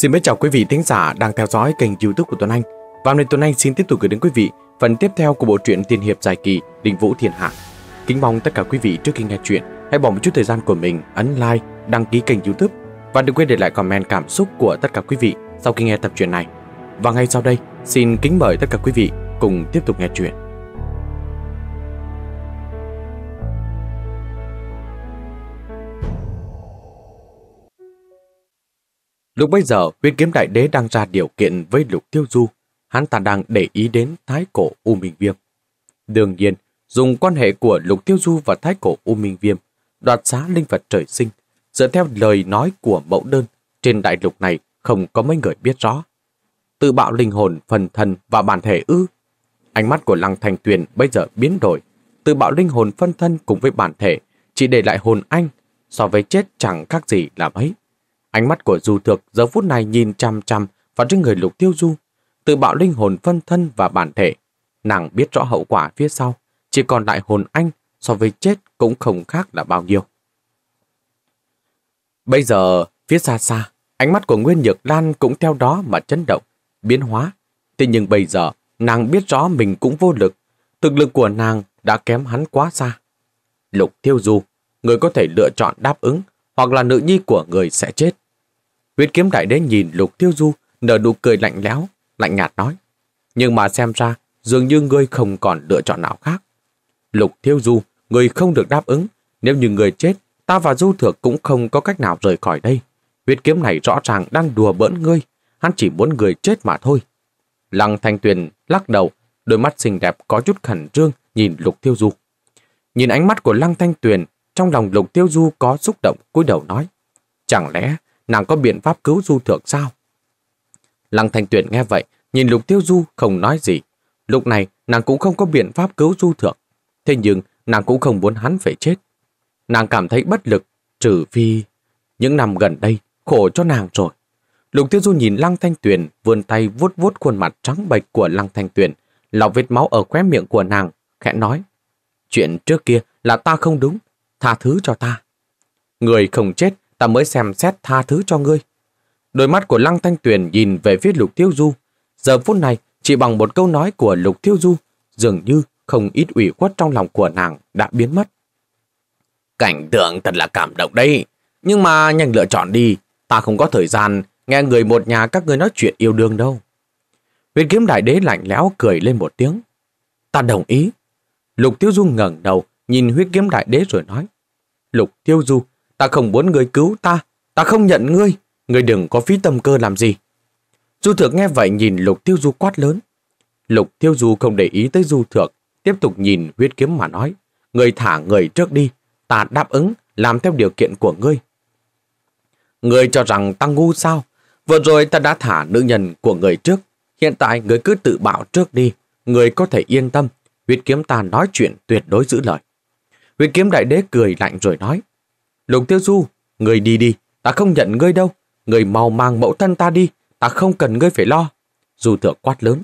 Xin mến chào quý vị thính giả đang theo dõi kênh youtube của Tuấn Anh. Và hôm nay Tuấn Anh xin tiếp tục gửi đến quý vị phần tiếp theo của bộ truyện tiên hiệp dài kỳ Đình Vũ Thiên Hạ. Kính mong tất cả quý vị trước khi nghe chuyện hãy bỏ một chút thời gian của mình ấn like, đăng ký kênh youtube và đừng quên để lại comment cảm xúc của tất cả quý vị sau khi nghe tập truyện này. Và ngay sau đây, xin kính mời tất cả quý vị cùng tiếp tục nghe chuyện. Lúc bây giờ, huyết kiếm đại đế đang ra điều kiện với lục tiêu du. Hắn ta đang để ý đến thái cổ U Minh Viêm. Đương nhiên, dùng quan hệ của lục tiêu du và thái cổ U Minh Viêm, đoạt xá linh vật trời sinh, dựa theo lời nói của mẫu đơn, trên đại lục này không có mấy người biết rõ. Tự bạo linh hồn, phần thân và bản thể ư. Ánh mắt của Lăng Thành Tuyền bây giờ biến đổi. Tự bạo linh hồn phân thân cùng với bản thể, chỉ để lại hồn anh, so với chết chẳng khác gì là ấy Ánh mắt của Du Thược giờ phút này nhìn chăm chăm vào trên người Lục Tiêu Du, tự bạo linh hồn phân thân và bản thể. Nàng biết rõ hậu quả phía sau, chỉ còn lại hồn anh so với chết cũng không khác là bao nhiêu. Bây giờ, phía xa xa, ánh mắt của Nguyên Nhược Lan cũng theo đó mà chấn động, biến hóa. Thế nhưng bây giờ, nàng biết rõ mình cũng vô lực, thực lực của nàng đã kém hắn quá xa. Lục Tiêu Du, người có thể lựa chọn đáp ứng, hoặc là nữ nhi của người sẽ chết. Huyết kiếm đại đế nhìn lục tiêu du, nở nụ cười lạnh lẽo, lạnh nhạt nói. Nhưng mà xem ra, dường như ngươi không còn lựa chọn nào khác. Lục tiêu du, ngươi không được đáp ứng. Nếu như ngươi chết, ta và du thược cũng không có cách nào rời khỏi đây. Huyết kiếm này rõ ràng đang đùa bỡn ngươi, hắn chỉ muốn người chết mà thôi. Lăng Thanh Tuyền lắc đầu, đôi mắt xinh đẹp có chút khẩn trương nhìn Lục Tiêu Du. Nhìn ánh mắt của Lăng Thanh Tuyền, trong lòng Lục Tiêu Du có xúc động cúi đầu nói. Chẳng lẽ nàng có biện pháp cứu Du Thượng sao? Lăng Thanh Tuyển nghe vậy, nhìn Lục Tiêu Du không nói gì. Lúc này, nàng cũng không có biện pháp cứu Du Thượng. Thế nhưng, nàng cũng không muốn hắn phải chết. Nàng cảm thấy bất lực, trừ phi... Những năm gần đây, khổ cho nàng rồi. Lục Tiêu Du nhìn Lăng Thanh Tuyền vươn tay vuốt vuốt khuôn mặt trắng bệch của Lăng Thanh Tuyền, lọc vết máu ở khóe miệng của nàng, khẽ nói. Chuyện trước kia là ta không đúng, tha thứ cho ta. Người không chết ta mới xem xét tha thứ cho ngươi. Đôi mắt của Lăng Thanh Tuyền nhìn về phía Lục Tiêu Du. Giờ phút này, chỉ bằng một câu nói của Lục Tiêu Du, dường như không ít ủy khuất trong lòng của nàng đã biến mất. Cảnh tượng thật là cảm động đấy. Nhưng mà nhanh lựa chọn đi, ta không có thời gian nghe người một nhà các ngươi nói chuyện yêu đương đâu. Huyền kiếm đại đế lạnh lẽo cười lên một tiếng. Ta đồng ý. Lục Tiêu Du ngẩng đầu, nhìn huyết kiếm đại đế rồi nói. Lục Tiêu Du Ta không muốn ngươi cứu ta, ta không nhận ngươi, ngươi đừng có phí tâm cơ làm gì. Du Thượng nghe vậy nhìn Lục Tiêu Du quát lớn. Lục Tiêu Du không để ý tới Du Thượng, tiếp tục nhìn huyết kiếm mà nói. Ngươi thả người trước đi, ta đáp ứng, làm theo điều kiện của ngươi. Ngươi cho rằng ta ngu sao? Vừa rồi ta đã thả nữ nhân của người trước, hiện tại người cứ tự bảo trước đi, người có thể yên tâm, huyết kiếm ta nói chuyện tuyệt đối giữ lời. Huyết kiếm đại đế cười lạnh rồi nói, Lục Tiêu Du, người đi đi, ta không nhận ngươi đâu, người mau mang mẫu thân ta đi, ta không cần ngươi phải lo. Du thượng quát lớn.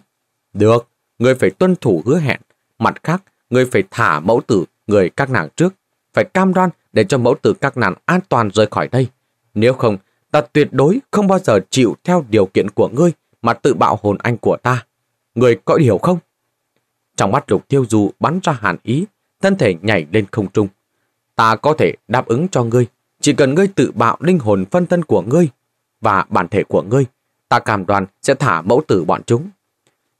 Được, người phải tuân thủ hứa hẹn, mặt khác, người phải thả mẫu tử người các nàng trước, phải cam đoan để cho mẫu tử các nàng an toàn rời khỏi đây. Nếu không, ta tuyệt đối không bao giờ chịu theo điều kiện của ngươi mà tự bạo hồn anh của ta. Người có hiểu không? Trong mắt lục tiêu du bắn ra hàn ý, thân thể nhảy lên không trung. Ta có thể đáp ứng cho ngươi, chỉ cần ngươi tự bạo linh hồn phân thân của ngươi và bản thể của ngươi, ta cảm đoàn sẽ thả mẫu tử bọn chúng.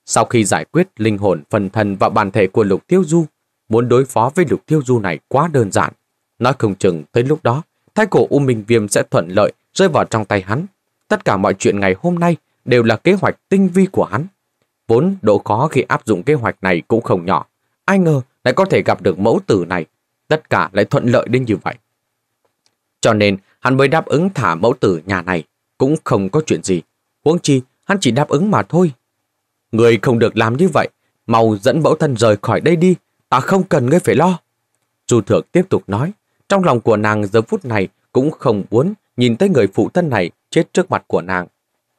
Sau khi giải quyết linh hồn phân thân và bản thể của Lục Tiêu Du, muốn đối phó với Lục Tiêu Du này quá đơn giản. Nói không chừng tới lúc đó, thái cổ U Minh Viêm sẽ thuận lợi rơi vào trong tay hắn. Tất cả mọi chuyện ngày hôm nay đều là kế hoạch tinh vi của hắn. Vốn độ khó khi áp dụng kế hoạch này cũng không nhỏ. Ai ngờ lại có thể gặp được mẫu tử này tất cả lại thuận lợi đến như vậy. Cho nên hắn mới đáp ứng thả mẫu tử nhà này, cũng không có chuyện gì. Huống chi, hắn chỉ đáp ứng mà thôi. Người không được làm như vậy, mau dẫn mẫu thân rời khỏi đây đi, ta không cần ngươi phải lo. Chu thượng tiếp tục nói, trong lòng của nàng giờ phút này cũng không muốn nhìn thấy người phụ thân này chết trước mặt của nàng.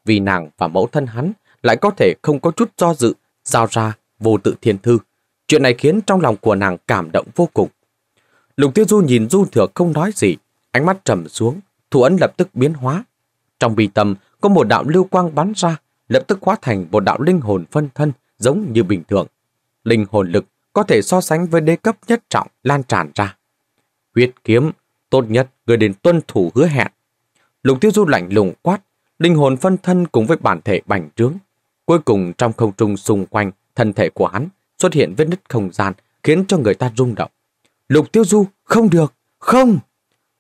Vì nàng và mẫu thân hắn lại có thể không có chút do dự, giao ra vô tự thiên thư. Chuyện này khiến trong lòng của nàng cảm động vô cùng. Lục Tiêu Du nhìn Du Thừa không nói gì, ánh mắt trầm xuống, thủ ấn lập tức biến hóa. Trong bì tầm có một đạo lưu quang bắn ra, lập tức hóa thành một đạo linh hồn phân thân giống như bình thường. Linh hồn lực có thể so sánh với đế cấp nhất trọng lan tràn ra. Huyết kiếm, tốt nhất người đến tuân thủ hứa hẹn. Lục Tiêu Du lạnh lùng quát, linh hồn phân thân cùng với bản thể bành trướng. Cuối cùng trong không trung xung quanh thân thể của hắn xuất hiện vết nứt không gian khiến cho người ta rung động. Lục Tiêu Du, không được, không!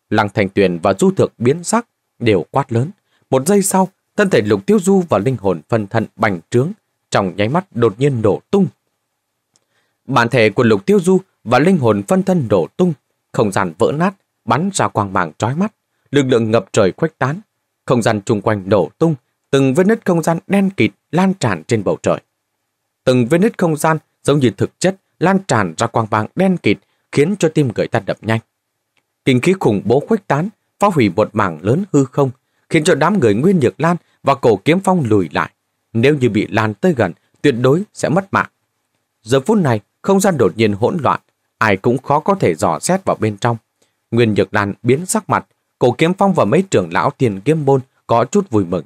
Lăng Thành Tuyền và Du Thượng biến sắc, đều quát lớn. Một giây sau, thân thể Lục Tiêu Du và linh hồn phân thân bành trướng, trong nháy mắt đột nhiên nổ tung. Bản thể của Lục Tiêu Du và linh hồn phân thân nổ tung, không gian vỡ nát, bắn ra quang màng trói mắt, lực lượng ngập trời khuếch tán, không gian chung quanh nổ tung, từng vết nứt không gian đen kịt lan tràn trên bầu trời. Từng vết nứt không gian giống như thực chất lan tràn ra quang mang đen kịt khiến cho tim người ta đập nhanh. Kinh khí khủng bố khuếch tán, phá hủy một mảng lớn hư không, khiến cho đám người Nguyên Nhược Lan và cổ kiếm phong lùi lại. Nếu như bị lan tới gần, tuyệt đối sẽ mất mạng. Giờ phút này, không gian đột nhiên hỗn loạn, ai cũng khó có thể dò xét vào bên trong. Nguyên Nhược Lan biến sắc mặt, cổ kiếm phong và mấy trưởng lão tiền kiếm môn có chút vui mừng.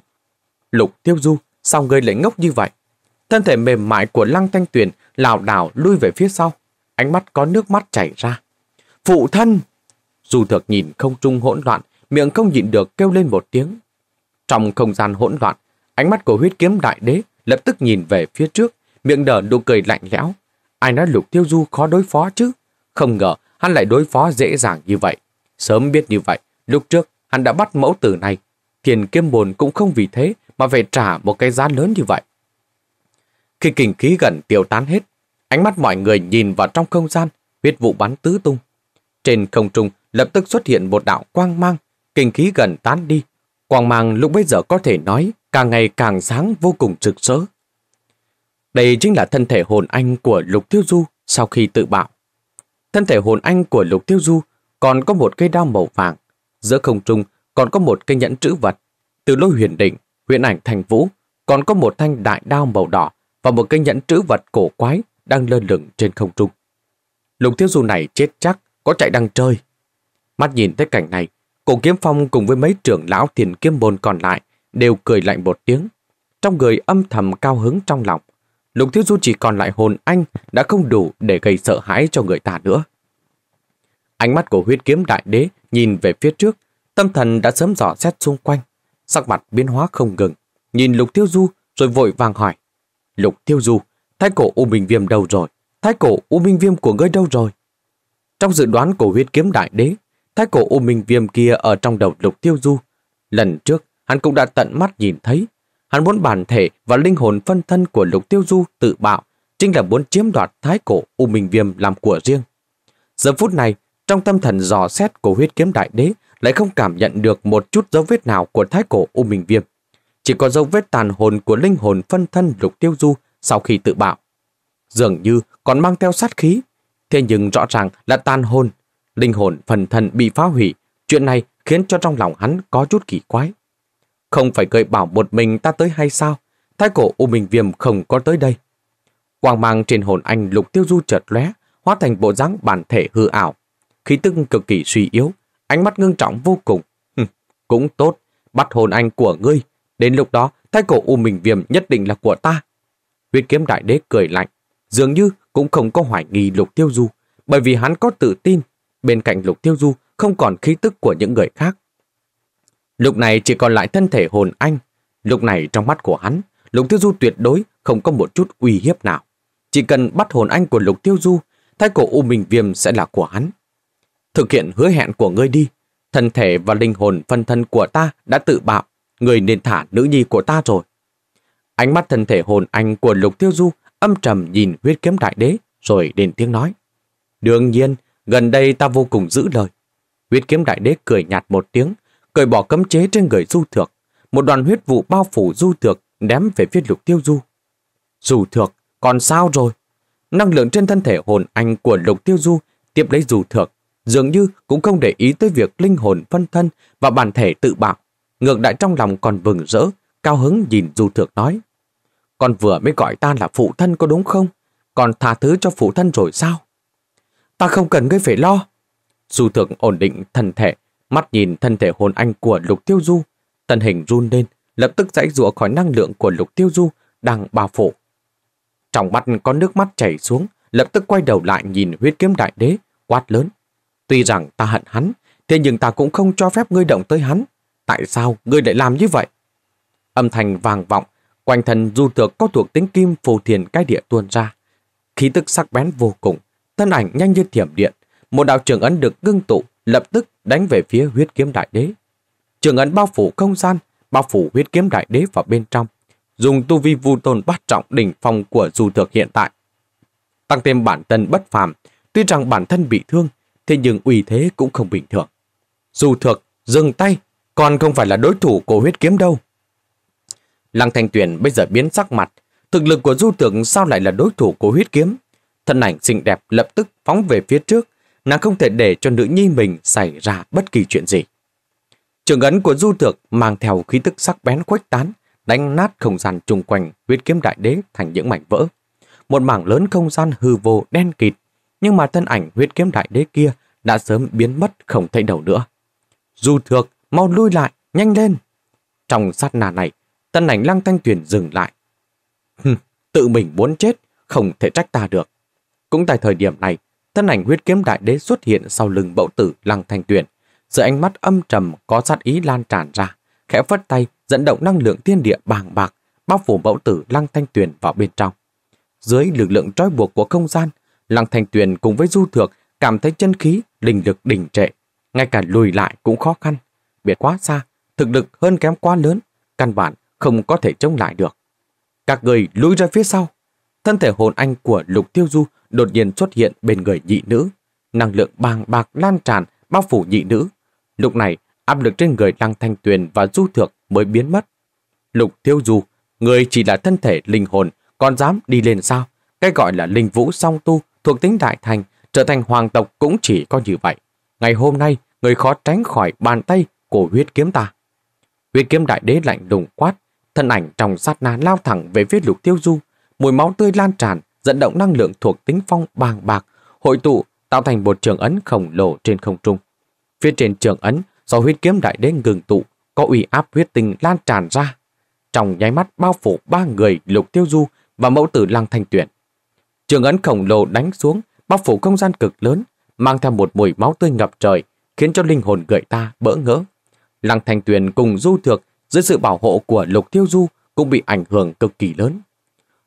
Lục tiêu du, sao người lại ngốc như vậy? Thân thể mềm mại của Lăng Thanh Tuyền lảo đảo lui về phía sau ánh mắt có nước mắt chảy ra. Phụ thân! Dù thực nhìn không trung hỗn loạn, miệng không nhịn được kêu lên một tiếng. Trong không gian hỗn loạn, ánh mắt của huyết kiếm đại đế lập tức nhìn về phía trước, miệng đờ nụ cười lạnh lẽo. Ai nói lục tiêu du khó đối phó chứ? Không ngờ hắn lại đối phó dễ dàng như vậy. Sớm biết như vậy, lúc trước hắn đã bắt mẫu tử này. Thiền kiếm bồn cũng không vì thế mà phải trả một cái giá lớn như vậy. Khi kinh khí gần tiêu tán hết, Ánh mắt mọi người nhìn vào trong không gian, huyết vụ bắn tứ tung. Trên không trung lập tức xuất hiện một đạo quang mang, kinh khí gần tán đi. Quang mang lúc bấy giờ có thể nói càng ngày càng sáng vô cùng rực rỡ. Đây chính là thân thể hồn anh của Lục Tiêu Du sau khi tự bạo. Thân thể hồn anh của Lục Tiêu Du còn có một cây đao màu vàng. Giữa không trung còn có một cây nhẫn trữ vật. Từ lôi huyền định, huyền ảnh thành vũ, còn có một thanh đại đao màu đỏ và một cây nhẫn trữ vật cổ quái đang lơ lửng trên không trung. Lục thiếu du này chết chắc, có chạy đang chơi. Mắt nhìn thấy cảnh này, cổ kiếm phong cùng với mấy trưởng lão thiền kiếm môn còn lại đều cười lạnh một tiếng. Trong người âm thầm cao hứng trong lòng. Lục thiếu du chỉ còn lại hồn anh đã không đủ để gây sợ hãi cho người ta nữa. Ánh mắt của huyết kiếm đại đế nhìn về phía trước, tâm thần đã sớm dò xét xung quanh, sắc mặt biến hóa không ngừng, nhìn Lục thiếu Du rồi vội vàng hỏi. Lục thiếu Du, Thái cổ U Minh Viêm đâu rồi? Thái cổ U Minh Viêm của ngươi đâu rồi? Trong dự đoán của huyết kiếm đại đế, thái cổ U Minh Viêm kia ở trong đầu lục tiêu du. Lần trước, hắn cũng đã tận mắt nhìn thấy. Hắn muốn bản thể và linh hồn phân thân của lục tiêu du tự bạo, chính là muốn chiếm đoạt thái cổ U Minh Viêm làm của riêng. Giờ phút này, trong tâm thần dò xét của huyết kiếm đại đế lại không cảm nhận được một chút dấu vết nào của thái cổ U Minh Viêm. Chỉ có dấu vết tàn hồn của linh hồn phân thân lục tiêu du sau khi tự bạo. Dường như còn mang theo sát khí, thế nhưng rõ ràng là tan hồn, linh hồn phần thân bị phá hủy, chuyện này khiến cho trong lòng hắn có chút kỳ quái. Không phải gợi bảo một mình ta tới hay sao, thái cổ U Minh Viêm không có tới đây. Quang mang trên hồn anh lục tiêu du chợt lóe, hóa thành bộ dáng bản thể hư ảo, khí tức cực kỳ suy yếu, ánh mắt ngưng trọng vô cùng. cũng tốt, bắt hồn anh của ngươi, đến lúc đó thái cổ U Minh Viêm nhất định là của ta. Huyết kiếm đại đế cười lạnh, dường như cũng không có hoài nghi Lục Tiêu Du, bởi vì hắn có tự tin, bên cạnh Lục Tiêu Du không còn khí tức của những người khác. Lúc này chỉ còn lại thân thể hồn anh, lúc này trong mắt của hắn, Lục Tiêu Du tuyệt đối không có một chút uy hiếp nào. Chỉ cần bắt hồn anh của Lục Tiêu Du, thái cổ U Minh Viêm sẽ là của hắn. Thực hiện hứa hẹn của ngươi đi, thân thể và linh hồn phân thân của ta đã tự bạo, người nên thả nữ nhi của ta rồi. Ánh mắt thân thể hồn anh của Lục Tiêu Du âm trầm nhìn huyết kiếm đại đế rồi đền tiếng nói. Đương nhiên, gần đây ta vô cùng giữ lời. Huyết kiếm đại đế cười nhạt một tiếng, cười bỏ cấm chế trên người du thược. Một đoàn huyết vụ bao phủ du thược ném về phía lục tiêu du. du thược, còn sao rồi? Năng lượng trên thân thể hồn anh của lục tiêu du tiếp lấy du thược, dường như cũng không để ý tới việc linh hồn phân thân và bản thể tự bạo. Ngược đại trong lòng còn vừng rỡ, cao hứng nhìn du thược nói. Con vừa mới gọi ta là phụ thân có đúng không? Còn tha thứ cho phụ thân rồi sao? Ta không cần ngươi phải lo. Du thượng ổn định thân thể, mắt nhìn thân thể hồn anh của lục tiêu du. Thân hình run lên, lập tức dãy rụa khỏi năng lượng của lục tiêu du đang bao phủ. Trong mắt có nước mắt chảy xuống, lập tức quay đầu lại nhìn huyết kiếm đại đế, quát lớn. Tuy rằng ta hận hắn, thế nhưng ta cũng không cho phép ngươi động tới hắn. Tại sao ngươi lại làm như vậy? Âm thanh vàng vọng, Quanh thân du Thược có thuộc tính kim phù thiền cái địa tuôn ra. Khí tức sắc bén vô cùng, thân ảnh nhanh như thiểm điện. Một đạo trường ấn được ngưng tụ, lập tức đánh về phía huyết kiếm đại đế. Trường ấn bao phủ không gian, bao phủ huyết kiếm đại đế vào bên trong, dùng tu vi vu tôn bắt trọng đỉnh phong của du Thược hiện tại. Tăng thêm bản thân bất phàm, tuy rằng bản thân bị thương, thế nhưng uy thế cũng không bình thường. Du Thược dừng tay, còn không phải là đối thủ của huyết kiếm đâu. Lăng Thanh Tuyền bây giờ biến sắc mặt, thực lực của du tưởng sao lại là đối thủ của huyết kiếm. Thân ảnh xinh đẹp lập tức phóng về phía trước, nàng không thể để cho nữ nhi mình xảy ra bất kỳ chuyện gì. Trường ấn của du thược mang theo khí tức sắc bén khuếch tán, đánh nát không gian chung quanh huyết kiếm đại đế thành những mảnh vỡ. Một mảng lớn không gian hư vô đen kịt, nhưng mà thân ảnh huyết kiếm đại đế kia đã sớm biến mất không thấy đầu nữa. Du thược, mau lui lại, nhanh lên! Trong sát nà này, Tân ảnh lăng thanh tuyền dừng lại. tự mình muốn chết, không thể trách ta được. Cũng tại thời điểm này, thân ảnh huyết kiếm đại đế xuất hiện sau lưng bậu tử lăng thanh tuyền. Giữa ánh mắt âm trầm có sát ý lan tràn ra, khẽ phất tay dẫn động năng lượng thiên địa bàng bạc, bao phủ bậu tử lăng thanh tuyền vào bên trong. Dưới lực lượng trói buộc của không gian, lăng thanh tuyền cùng với du thược cảm thấy chân khí, linh lực đình trệ. Ngay cả lùi lại cũng khó khăn. Biệt quá xa, thực lực hơn kém quá lớn, căn bản không có thể chống lại được. Các người lùi ra phía sau. Thân thể hồn anh của Lục Tiêu Du đột nhiên xuất hiện bên người nhị nữ. Năng lượng bàng bạc lan tràn bao phủ nhị nữ. Lúc này, áp lực trên người Lăng Thanh Tuyền và Du Thược mới biến mất. Lục Tiêu Du, người chỉ là thân thể linh hồn, còn dám đi lên sao? Cái gọi là linh vũ song tu thuộc tính đại thành, trở thành hoàng tộc cũng chỉ có như vậy. Ngày hôm nay, người khó tránh khỏi bàn tay của huyết kiếm ta. Huyết kiếm đại đế lạnh lùng quát, Thân ảnh trong sát na lao thẳng về phía lục tiêu du, mùi máu tươi lan tràn, dẫn động năng lượng thuộc tính phong bàng bạc, hội tụ tạo thành một trường ấn khổng lồ trên không trung. Phía trên trường ấn, do huyết kiếm đại đế ngừng tụ, có uy áp huyết tinh lan tràn ra. Trong nháy mắt bao phủ ba người lục tiêu du và mẫu tử lăng thanh tuyển. Trường ấn khổng lồ đánh xuống, bao phủ không gian cực lớn, mang theo một mùi máu tươi ngập trời, khiến cho linh hồn người ta bỡ ngỡ. Lăng Thanh Tuyền cùng Du Thược dưới sự bảo hộ của Lục Tiêu Du cũng bị ảnh hưởng cực kỳ lớn.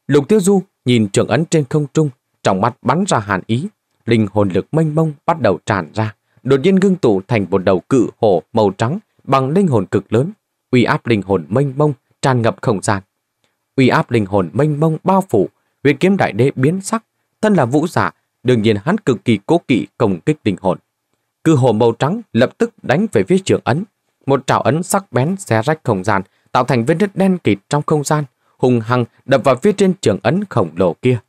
Lục Tiêu Du nhìn trường ấn trên không trung, trong mắt bắn ra hàn ý, linh hồn lực mênh mông bắt đầu tràn ra, đột nhiên ngưng tụ thành một đầu cự hổ màu trắng bằng linh hồn cực lớn, uy áp linh hồn mênh mông tràn ngập không gian. Uy áp linh hồn mênh mông bao phủ, huyết kiếm đại đế biến sắc, thân là vũ giả, đương nhiên hắn cực kỳ cố kỵ công kích linh hồn. Cự hổ màu trắng lập tức đánh về phía trường ấn, một trảo ấn sắc bén xé rách không gian, tạo thành vết nứt đen kịt trong không gian, hùng hăng đập vào phía trên trường ấn khổng lồ kia.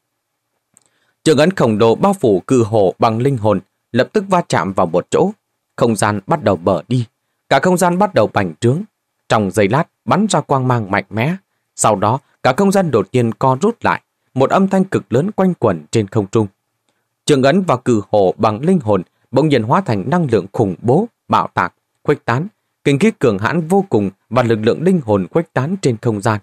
Trường ấn khổng lồ bao phủ cự hồ bằng linh hồn, lập tức va chạm vào một chỗ, không gian bắt đầu bở đi, cả không gian bắt đầu bành trướng, trong giây lát bắn ra quang mang mạnh mẽ, sau đó cả không gian đột nhiên co rút lại, một âm thanh cực lớn quanh quẩn trên không trung. Trường ấn và cử hồ bằng linh hồn bỗng nhiên hóa thành năng lượng khủng bố, bạo tạc, khuếch tán, kinh khí cường hãn vô cùng và lực lượng linh hồn khuếch tán trên không gian.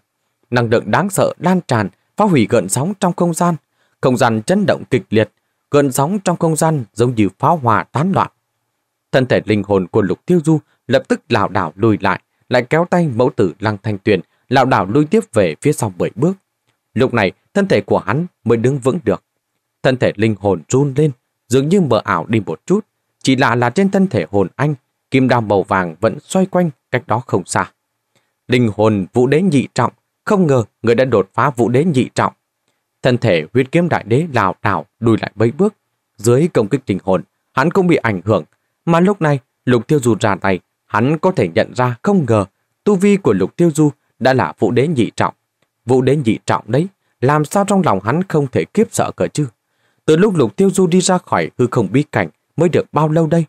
Năng lượng đáng sợ lan tràn, phá hủy gợn sóng trong không gian. Không gian chấn động kịch liệt, gợn sóng trong không gian giống như pháo hòa tán loạn. Thân thể linh hồn của Lục Tiêu Du lập tức lảo đảo lùi lại, lại kéo tay mẫu tử Lăng Thanh Tuyền, lảo đảo lùi tiếp về phía sau mười bước. Lúc này, thân thể của hắn mới đứng vững được. Thân thể linh hồn run lên, dường như mờ ảo đi một chút, chỉ lạ là trên thân thể hồn anh kim đao màu vàng vẫn xoay quanh cách đó không xa. Linh hồn vũ đế nhị trọng, không ngờ người đã đột phá vũ đế nhị trọng. Thân thể huyết kiếm đại đế lào đảo đùi lại mấy bước. Dưới công kích linh hồn, hắn cũng bị ảnh hưởng. Mà lúc này, lục tiêu du ra tay, hắn có thể nhận ra không ngờ tu vi của lục tiêu du đã là vũ đế nhị trọng. Vũ đế nhị trọng đấy, làm sao trong lòng hắn không thể kiếp sợ cỡ chứ? Từ lúc lục tiêu du đi ra khỏi hư không bí cảnh mới được bao lâu đây?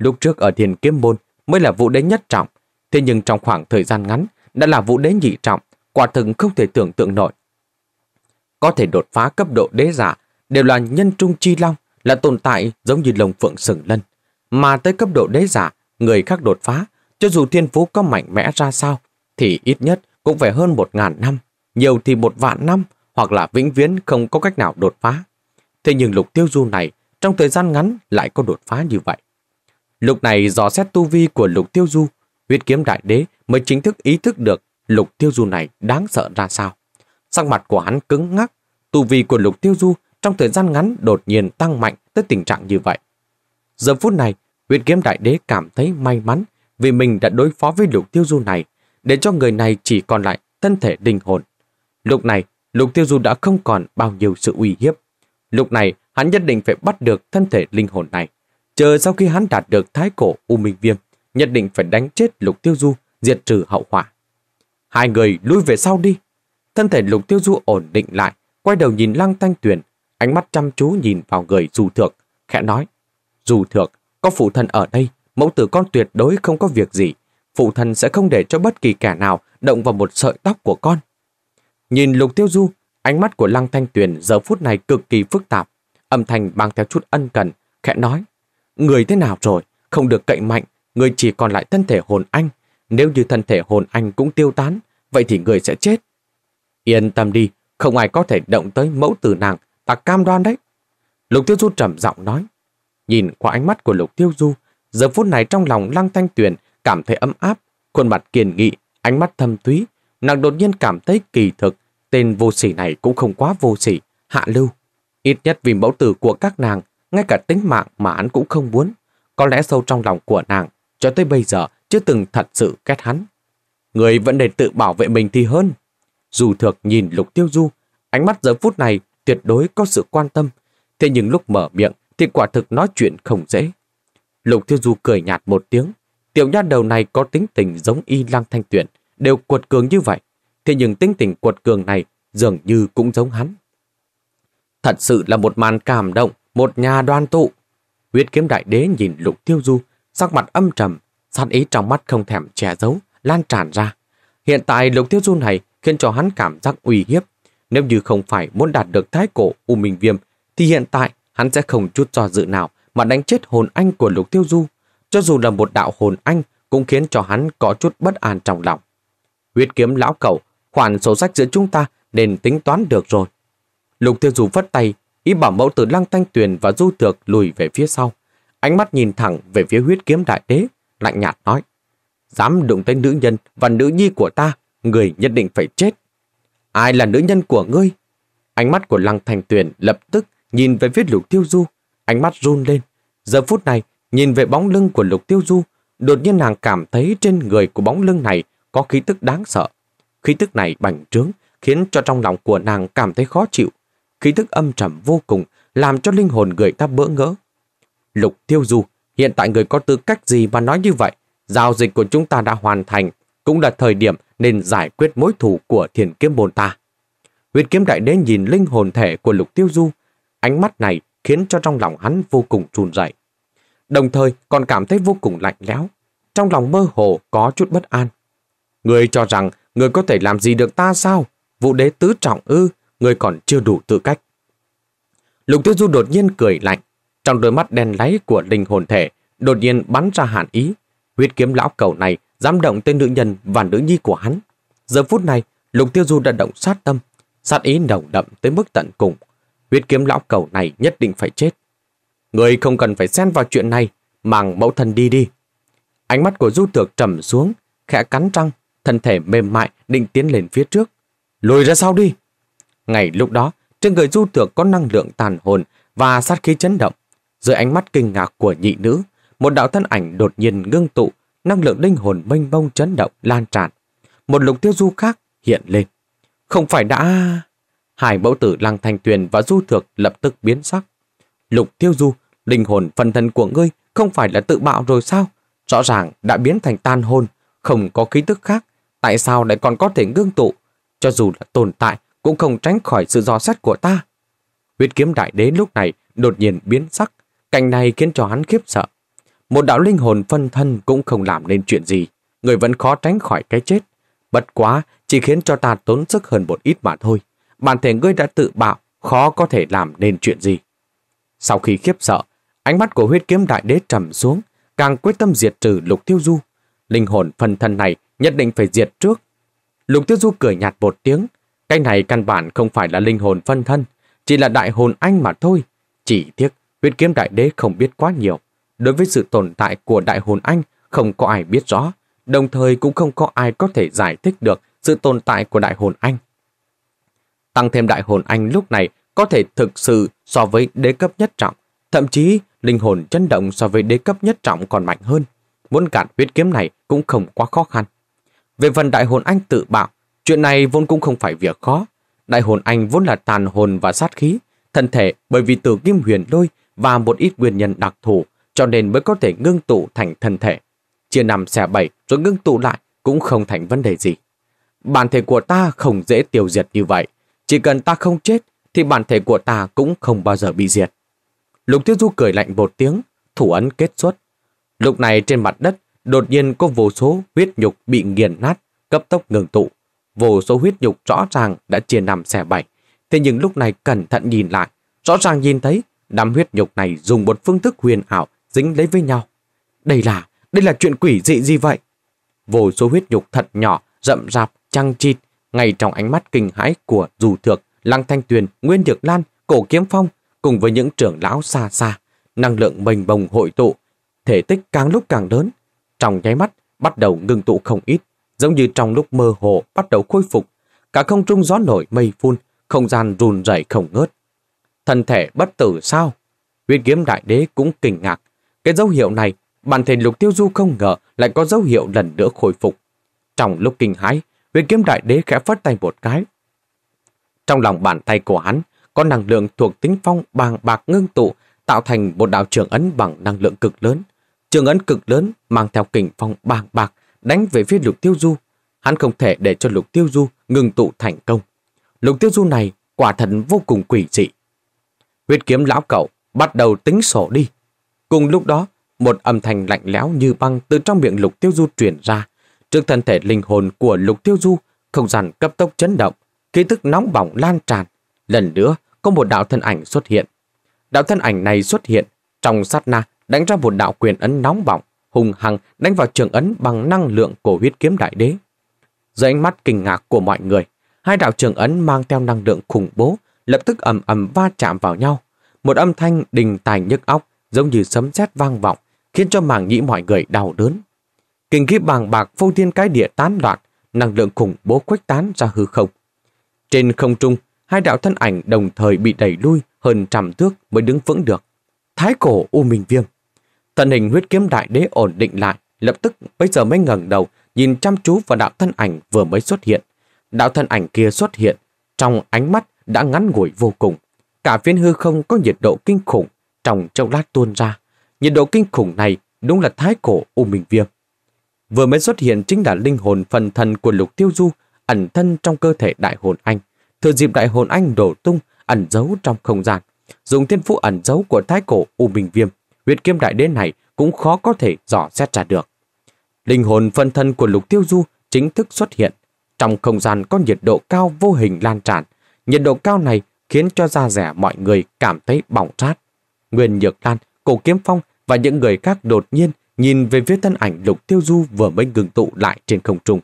Lúc trước ở thiền kiếm môn mới là vụ đế nhất trọng, thế nhưng trong khoảng thời gian ngắn đã là vụ đế nhị trọng, quả thực không thể tưởng tượng nổi. Có thể đột phá cấp độ đế giả đều là nhân trung chi long, là tồn tại giống như lồng phượng sừng lân. Mà tới cấp độ đế giả, người khác đột phá, cho dù thiên phú có mạnh mẽ ra sao, thì ít nhất cũng phải hơn một ngàn năm, nhiều thì một vạn năm, hoặc là vĩnh viễn không có cách nào đột phá. Thế nhưng lục tiêu du này, trong thời gian ngắn lại có đột phá như vậy. Lúc này dò xét tu vi của lục tiêu du, huyết kiếm đại đế mới chính thức ý thức được lục tiêu du này đáng sợ ra sao. Sắc mặt của hắn cứng ngắc, tu vi của lục tiêu du trong thời gian ngắn đột nhiên tăng mạnh tới tình trạng như vậy. Giờ phút này, huyết kiếm đại đế cảm thấy may mắn vì mình đã đối phó với lục tiêu du này, để cho người này chỉ còn lại thân thể linh hồn. Lúc này, lục tiêu du đã không còn bao nhiêu sự uy hiếp. Lúc này, hắn nhất định phải bắt được thân thể linh hồn này. Chờ sau khi hắn đạt được thái cổ U Minh Viêm, nhất định phải đánh chết Lục Tiêu Du, diệt trừ hậu họa Hai người lui về sau đi. Thân thể Lục Tiêu Du ổn định lại, quay đầu nhìn Lăng Thanh Tuyền, ánh mắt chăm chú nhìn vào người dù thược, khẽ nói. Dù thược, có phụ thân ở đây, mẫu tử con tuyệt đối không có việc gì. Phụ thân sẽ không để cho bất kỳ kẻ nào động vào một sợi tóc của con. Nhìn Lục Tiêu Du, ánh mắt của Lăng Thanh Tuyền giờ phút này cực kỳ phức tạp, âm thanh mang theo chút ân cần, khẽ nói. Người thế nào rồi? Không được cậy mạnh, người chỉ còn lại thân thể hồn anh. Nếu như thân thể hồn anh cũng tiêu tán, vậy thì người sẽ chết. Yên tâm đi, không ai có thể động tới mẫu tử nàng, ta cam đoan đấy. Lục Tiêu Du trầm giọng nói. Nhìn qua ánh mắt của Lục Tiêu Du, giờ phút này trong lòng Lăng Thanh Tuyền cảm thấy ấm áp, khuôn mặt kiên nghị, ánh mắt thâm túy. Nàng đột nhiên cảm thấy kỳ thực, tên vô sỉ này cũng không quá vô sỉ, hạ lưu. Ít nhất vì mẫu tử của các nàng, ngay cả tính mạng mà hắn cũng không muốn. Có lẽ sâu trong lòng của nàng, cho tới bây giờ chưa từng thật sự ghét hắn. Người vẫn nên tự bảo vệ mình thì hơn. Dù thược nhìn lục tiêu du, ánh mắt giờ phút này tuyệt đối có sự quan tâm. Thế nhưng lúc mở miệng thì quả thực nói chuyện không dễ. Lục tiêu du cười nhạt một tiếng. Tiểu nha đầu này có tính tình giống y lang thanh tuyển, đều cuột cường như vậy. Thế nhưng tính tình cuột cường này dường như cũng giống hắn. Thật sự là một màn cảm động, một nhà đoan tụ. Huyết kiếm đại đế nhìn lục tiêu du, sắc mặt âm trầm, sát ý trong mắt không thèm che giấu, lan tràn ra. Hiện tại lục tiêu du này khiến cho hắn cảm giác uy hiếp. Nếu như không phải muốn đạt được thái cổ U Minh Viêm, thì hiện tại hắn sẽ không chút do dự nào mà đánh chết hồn anh của lục tiêu du. Cho dù là một đạo hồn anh cũng khiến cho hắn có chút bất an trong lòng. Huyết kiếm lão cầu khoản sổ sách giữa chúng ta nên tính toán được rồi. Lục tiêu du vất tay ý bảo mẫu từ Lăng Thanh Tuyền và Du Thược lùi về phía sau. Ánh mắt nhìn thẳng về phía huyết kiếm đại đế, lạnh nhạt nói. Dám đụng tới nữ nhân và nữ nhi của ta, người nhất định phải chết. Ai là nữ nhân của ngươi? Ánh mắt của Lăng Thanh Tuyền lập tức nhìn về phía Lục Tiêu Du, ánh mắt run lên. Giờ phút này, nhìn về bóng lưng của Lục Tiêu Du, đột nhiên nàng cảm thấy trên người của bóng lưng này có khí tức đáng sợ. Khí tức này bành trướng, khiến cho trong lòng của nàng cảm thấy khó chịu, khí thức âm trầm vô cùng, làm cho linh hồn người ta bỡ ngỡ. Lục Tiêu Du, hiện tại người có tư cách gì mà nói như vậy? Giao dịch của chúng ta đã hoàn thành, cũng là thời điểm nên giải quyết mối thù của thiền kiếm môn ta. Huyết kiếm đại đế nhìn linh hồn thể của Lục Tiêu Du, ánh mắt này khiến cho trong lòng hắn vô cùng trùn dậy. Đồng thời còn cảm thấy vô cùng lạnh lẽo, trong lòng mơ hồ có chút bất an. Người cho rằng người có thể làm gì được ta sao? Vụ đế tứ trọng ư, người còn chưa đủ tư cách. Lục Tiêu Du đột nhiên cười lạnh, trong đôi mắt đen láy của linh hồn thể đột nhiên bắn ra hàn ý. Huyết kiếm lão cầu này dám động tên nữ nhân và nữ nhi của hắn. Giờ phút này, Lục Tiêu Du đã động sát tâm, sát ý nồng đậm tới mức tận cùng. Huyết kiếm lão cầu này nhất định phải chết. Người không cần phải xen vào chuyện này, màng mẫu thân đi đi. Ánh mắt của Du Tược trầm xuống, khẽ cắn răng, thân thể mềm mại định tiến lên phía trước. Lùi ra sau đi! Ngày lúc đó, trên người du thược có năng lượng tàn hồn và sát khí chấn động. Dưới ánh mắt kinh ngạc của nhị nữ, một đạo thân ảnh đột nhiên ngưng tụ, năng lượng linh hồn mênh mông chấn động lan tràn. Một lục tiêu du khác hiện lên. Không phải đã... Hải mẫu tử Lăng Thanh Tuyền và Du Thược lập tức biến sắc. Lục tiêu du, linh hồn phần thân của ngươi không phải là tự bạo rồi sao? Rõ ràng đã biến thành tan hồn, không có khí tức khác. Tại sao lại còn có thể ngưng tụ? Cho dù là tồn tại, cũng không tránh khỏi sự dò xét của ta. Huyết kiếm đại đế lúc này đột nhiên biến sắc, cảnh này khiến cho hắn khiếp sợ. Một đạo linh hồn phân thân cũng không làm nên chuyện gì, người vẫn khó tránh khỏi cái chết. Bất quá, chỉ khiến cho ta tốn sức hơn một ít mà thôi. Bản thể ngươi đã tự bạo, khó có thể làm nên chuyện gì. Sau khi khiếp sợ, ánh mắt của huyết kiếm đại đế trầm xuống, càng quyết tâm diệt trừ lục tiêu du. Linh hồn phân thân này nhất định phải diệt trước. Lục tiêu du cười nhạt một tiếng, cái này căn bản không phải là linh hồn phân thân, chỉ là đại hồn anh mà thôi. Chỉ tiếc, huyết kiếm đại đế không biết quá nhiều. Đối với sự tồn tại của đại hồn anh, không có ai biết rõ, đồng thời cũng không có ai có thể giải thích được sự tồn tại của đại hồn anh. Tăng thêm đại hồn anh lúc này có thể thực sự so với đế cấp nhất trọng, thậm chí linh hồn chấn động so với đế cấp nhất trọng còn mạnh hơn. Muốn cản huyết kiếm này cũng không quá khó khăn. Về phần đại hồn anh tự bạo, Chuyện này vốn cũng không phải việc khó. Đại hồn anh vốn là tàn hồn và sát khí, thân thể bởi vì từ kim huyền đôi và một ít nguyên nhân đặc thù cho nên mới có thể ngưng tụ thành thân thể. Chia nằm xẻ bảy rồi ngưng tụ lại cũng không thành vấn đề gì. Bản thể của ta không dễ tiêu diệt như vậy. Chỉ cần ta không chết thì bản thể của ta cũng không bao giờ bị diệt. Lục Tiêu Du cười lạnh một tiếng, thủ ấn kết xuất. Lúc này trên mặt đất đột nhiên có vô số huyết nhục bị nghiền nát, cấp tốc ngừng tụ vô số huyết nhục rõ ràng đã chia nằm xẻ bảy. Thế nhưng lúc này cẩn thận nhìn lại, rõ ràng nhìn thấy đám huyết nhục này dùng một phương thức huyền ảo dính lấy với nhau. Đây là, đây là chuyện quỷ dị gì vậy? Vô số huyết nhục thật nhỏ, rậm rạp, trăng chịt, ngay trong ánh mắt kinh hãi của dù thược, lăng thanh tuyền, nguyên nhược lan, cổ kiếm phong, cùng với những trưởng lão xa xa, năng lượng bềnh bồng hội tụ, thể tích càng lúc càng lớn, trong nháy mắt bắt đầu ngưng tụ không ít, giống như trong lúc mơ hồ bắt đầu khôi phục, cả không trung gió nổi mây phun, không gian run rẩy không ngớt. Thân thể bất tử sao? Huyết kiếm đại đế cũng kinh ngạc. Cái dấu hiệu này, bản thể lục tiêu du không ngờ lại có dấu hiệu lần nữa khôi phục. Trong lúc kinh hãi, huyết kiếm đại đế khẽ phất tay một cái. Trong lòng bàn tay của hắn, có năng lượng thuộc tính phong bàng bạc ngưng tụ tạo thành một đạo trường ấn bằng năng lượng cực lớn. Trường ấn cực lớn mang theo kình phong bàng bạc đánh về phía Lục Tiêu Du. Hắn không thể để cho Lục Tiêu Du ngừng tụ thành công. Lục Tiêu Du này quả thần vô cùng quỷ dị. Huyết kiếm lão cậu bắt đầu tính sổ đi. Cùng lúc đó, một âm thanh lạnh lẽo như băng từ trong miệng Lục Tiêu Du truyền ra. Trước thân thể linh hồn của Lục Tiêu Du, không gian cấp tốc chấn động, khí thức nóng bỏng lan tràn. Lần nữa, có một đạo thân ảnh xuất hiện. Đạo thân ảnh này xuất hiện, trong sát na đánh ra một đạo quyền ấn nóng bỏng, hùng hăng đánh vào trường ấn bằng năng lượng của huyết kiếm đại đế. Dưới ánh mắt kinh ngạc của mọi người, hai đạo trường ấn mang theo năng lượng khủng bố, lập tức ầm ầm va chạm vào nhau. Một âm thanh đình tài nhức óc, giống như sấm sét vang vọng, khiến cho màng nhĩ mọi người đau đớn. Kinh khí bàng bạc vô thiên cái địa tán loạn, năng lượng khủng bố khuếch tán ra hư không. Trên không trung, hai đạo thân ảnh đồng thời bị đẩy lui hơn trăm thước mới đứng vững được. Thái cổ U Minh Viêm Thân hình huyết kiếm đại đế ổn định lại, lập tức bây giờ mới ngẩng đầu, nhìn chăm chú vào đạo thân ảnh vừa mới xuất hiện. Đạo thân ảnh kia xuất hiện, trong ánh mắt đã ngắn ngủi vô cùng. Cả phiên hư không có nhiệt độ kinh khủng, trong chốc lát tuôn ra. Nhiệt độ kinh khủng này đúng là thái cổ U Minh Viêm. Vừa mới xuất hiện chính là linh hồn phần thần của Lục Tiêu Du, ẩn thân trong cơ thể đại hồn anh. Thừa dịp đại hồn anh đổ tung, ẩn giấu trong không gian. Dùng thiên phú ẩn giấu của thái cổ U Minh Viêm huyết kiếm đại đế này cũng khó có thể dò xét ra được. Linh hồn phân thân của Lục Tiêu Du chính thức xuất hiện. Trong không gian có nhiệt độ cao vô hình lan tràn. Nhiệt độ cao này khiến cho da rẻ mọi người cảm thấy bỏng rát. Nguyên Nhược Lan, Cổ Kiếm Phong và những người khác đột nhiên nhìn về phía thân ảnh Lục Tiêu Du vừa mới ngừng tụ lại trên không trung.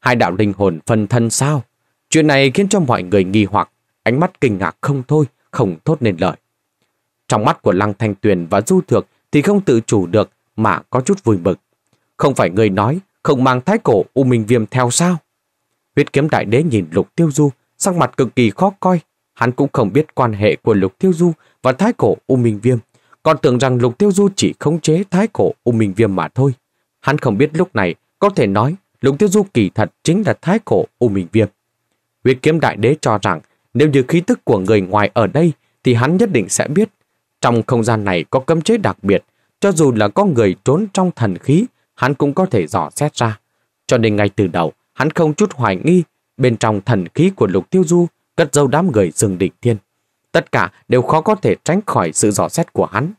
Hai đạo linh hồn phân thân sao? Chuyện này khiến cho mọi người nghi hoặc, ánh mắt kinh ngạc không thôi, không thốt nên lời. Trong mắt của Lăng Thanh Tuyền và Du Thược thì không tự chủ được mà có chút vui mực. Không phải người nói không mang thái cổ U Minh Viêm theo sao? Huyết kiếm đại đế nhìn Lục Tiêu Du, sắc mặt cực kỳ khó coi. Hắn cũng không biết quan hệ của Lục Tiêu Du và thái cổ U Minh Viêm, còn tưởng rằng Lục Tiêu Du chỉ khống chế thái cổ U Minh Viêm mà thôi. Hắn không biết lúc này có thể nói Lục Tiêu Du kỳ thật chính là thái cổ U Minh Viêm. Huyết kiếm đại đế cho rằng nếu như khí tức của người ngoài ở đây thì hắn nhất định sẽ biết trong không gian này có cấm chế đặc biệt, cho dù là có người trốn trong thần khí, hắn cũng có thể dò xét ra. Cho nên ngay từ đầu, hắn không chút hoài nghi bên trong thần khí của Lục Tiêu Du cất dâu đám người rừng địch thiên. Tất cả đều khó có thể tránh khỏi sự dò xét của hắn,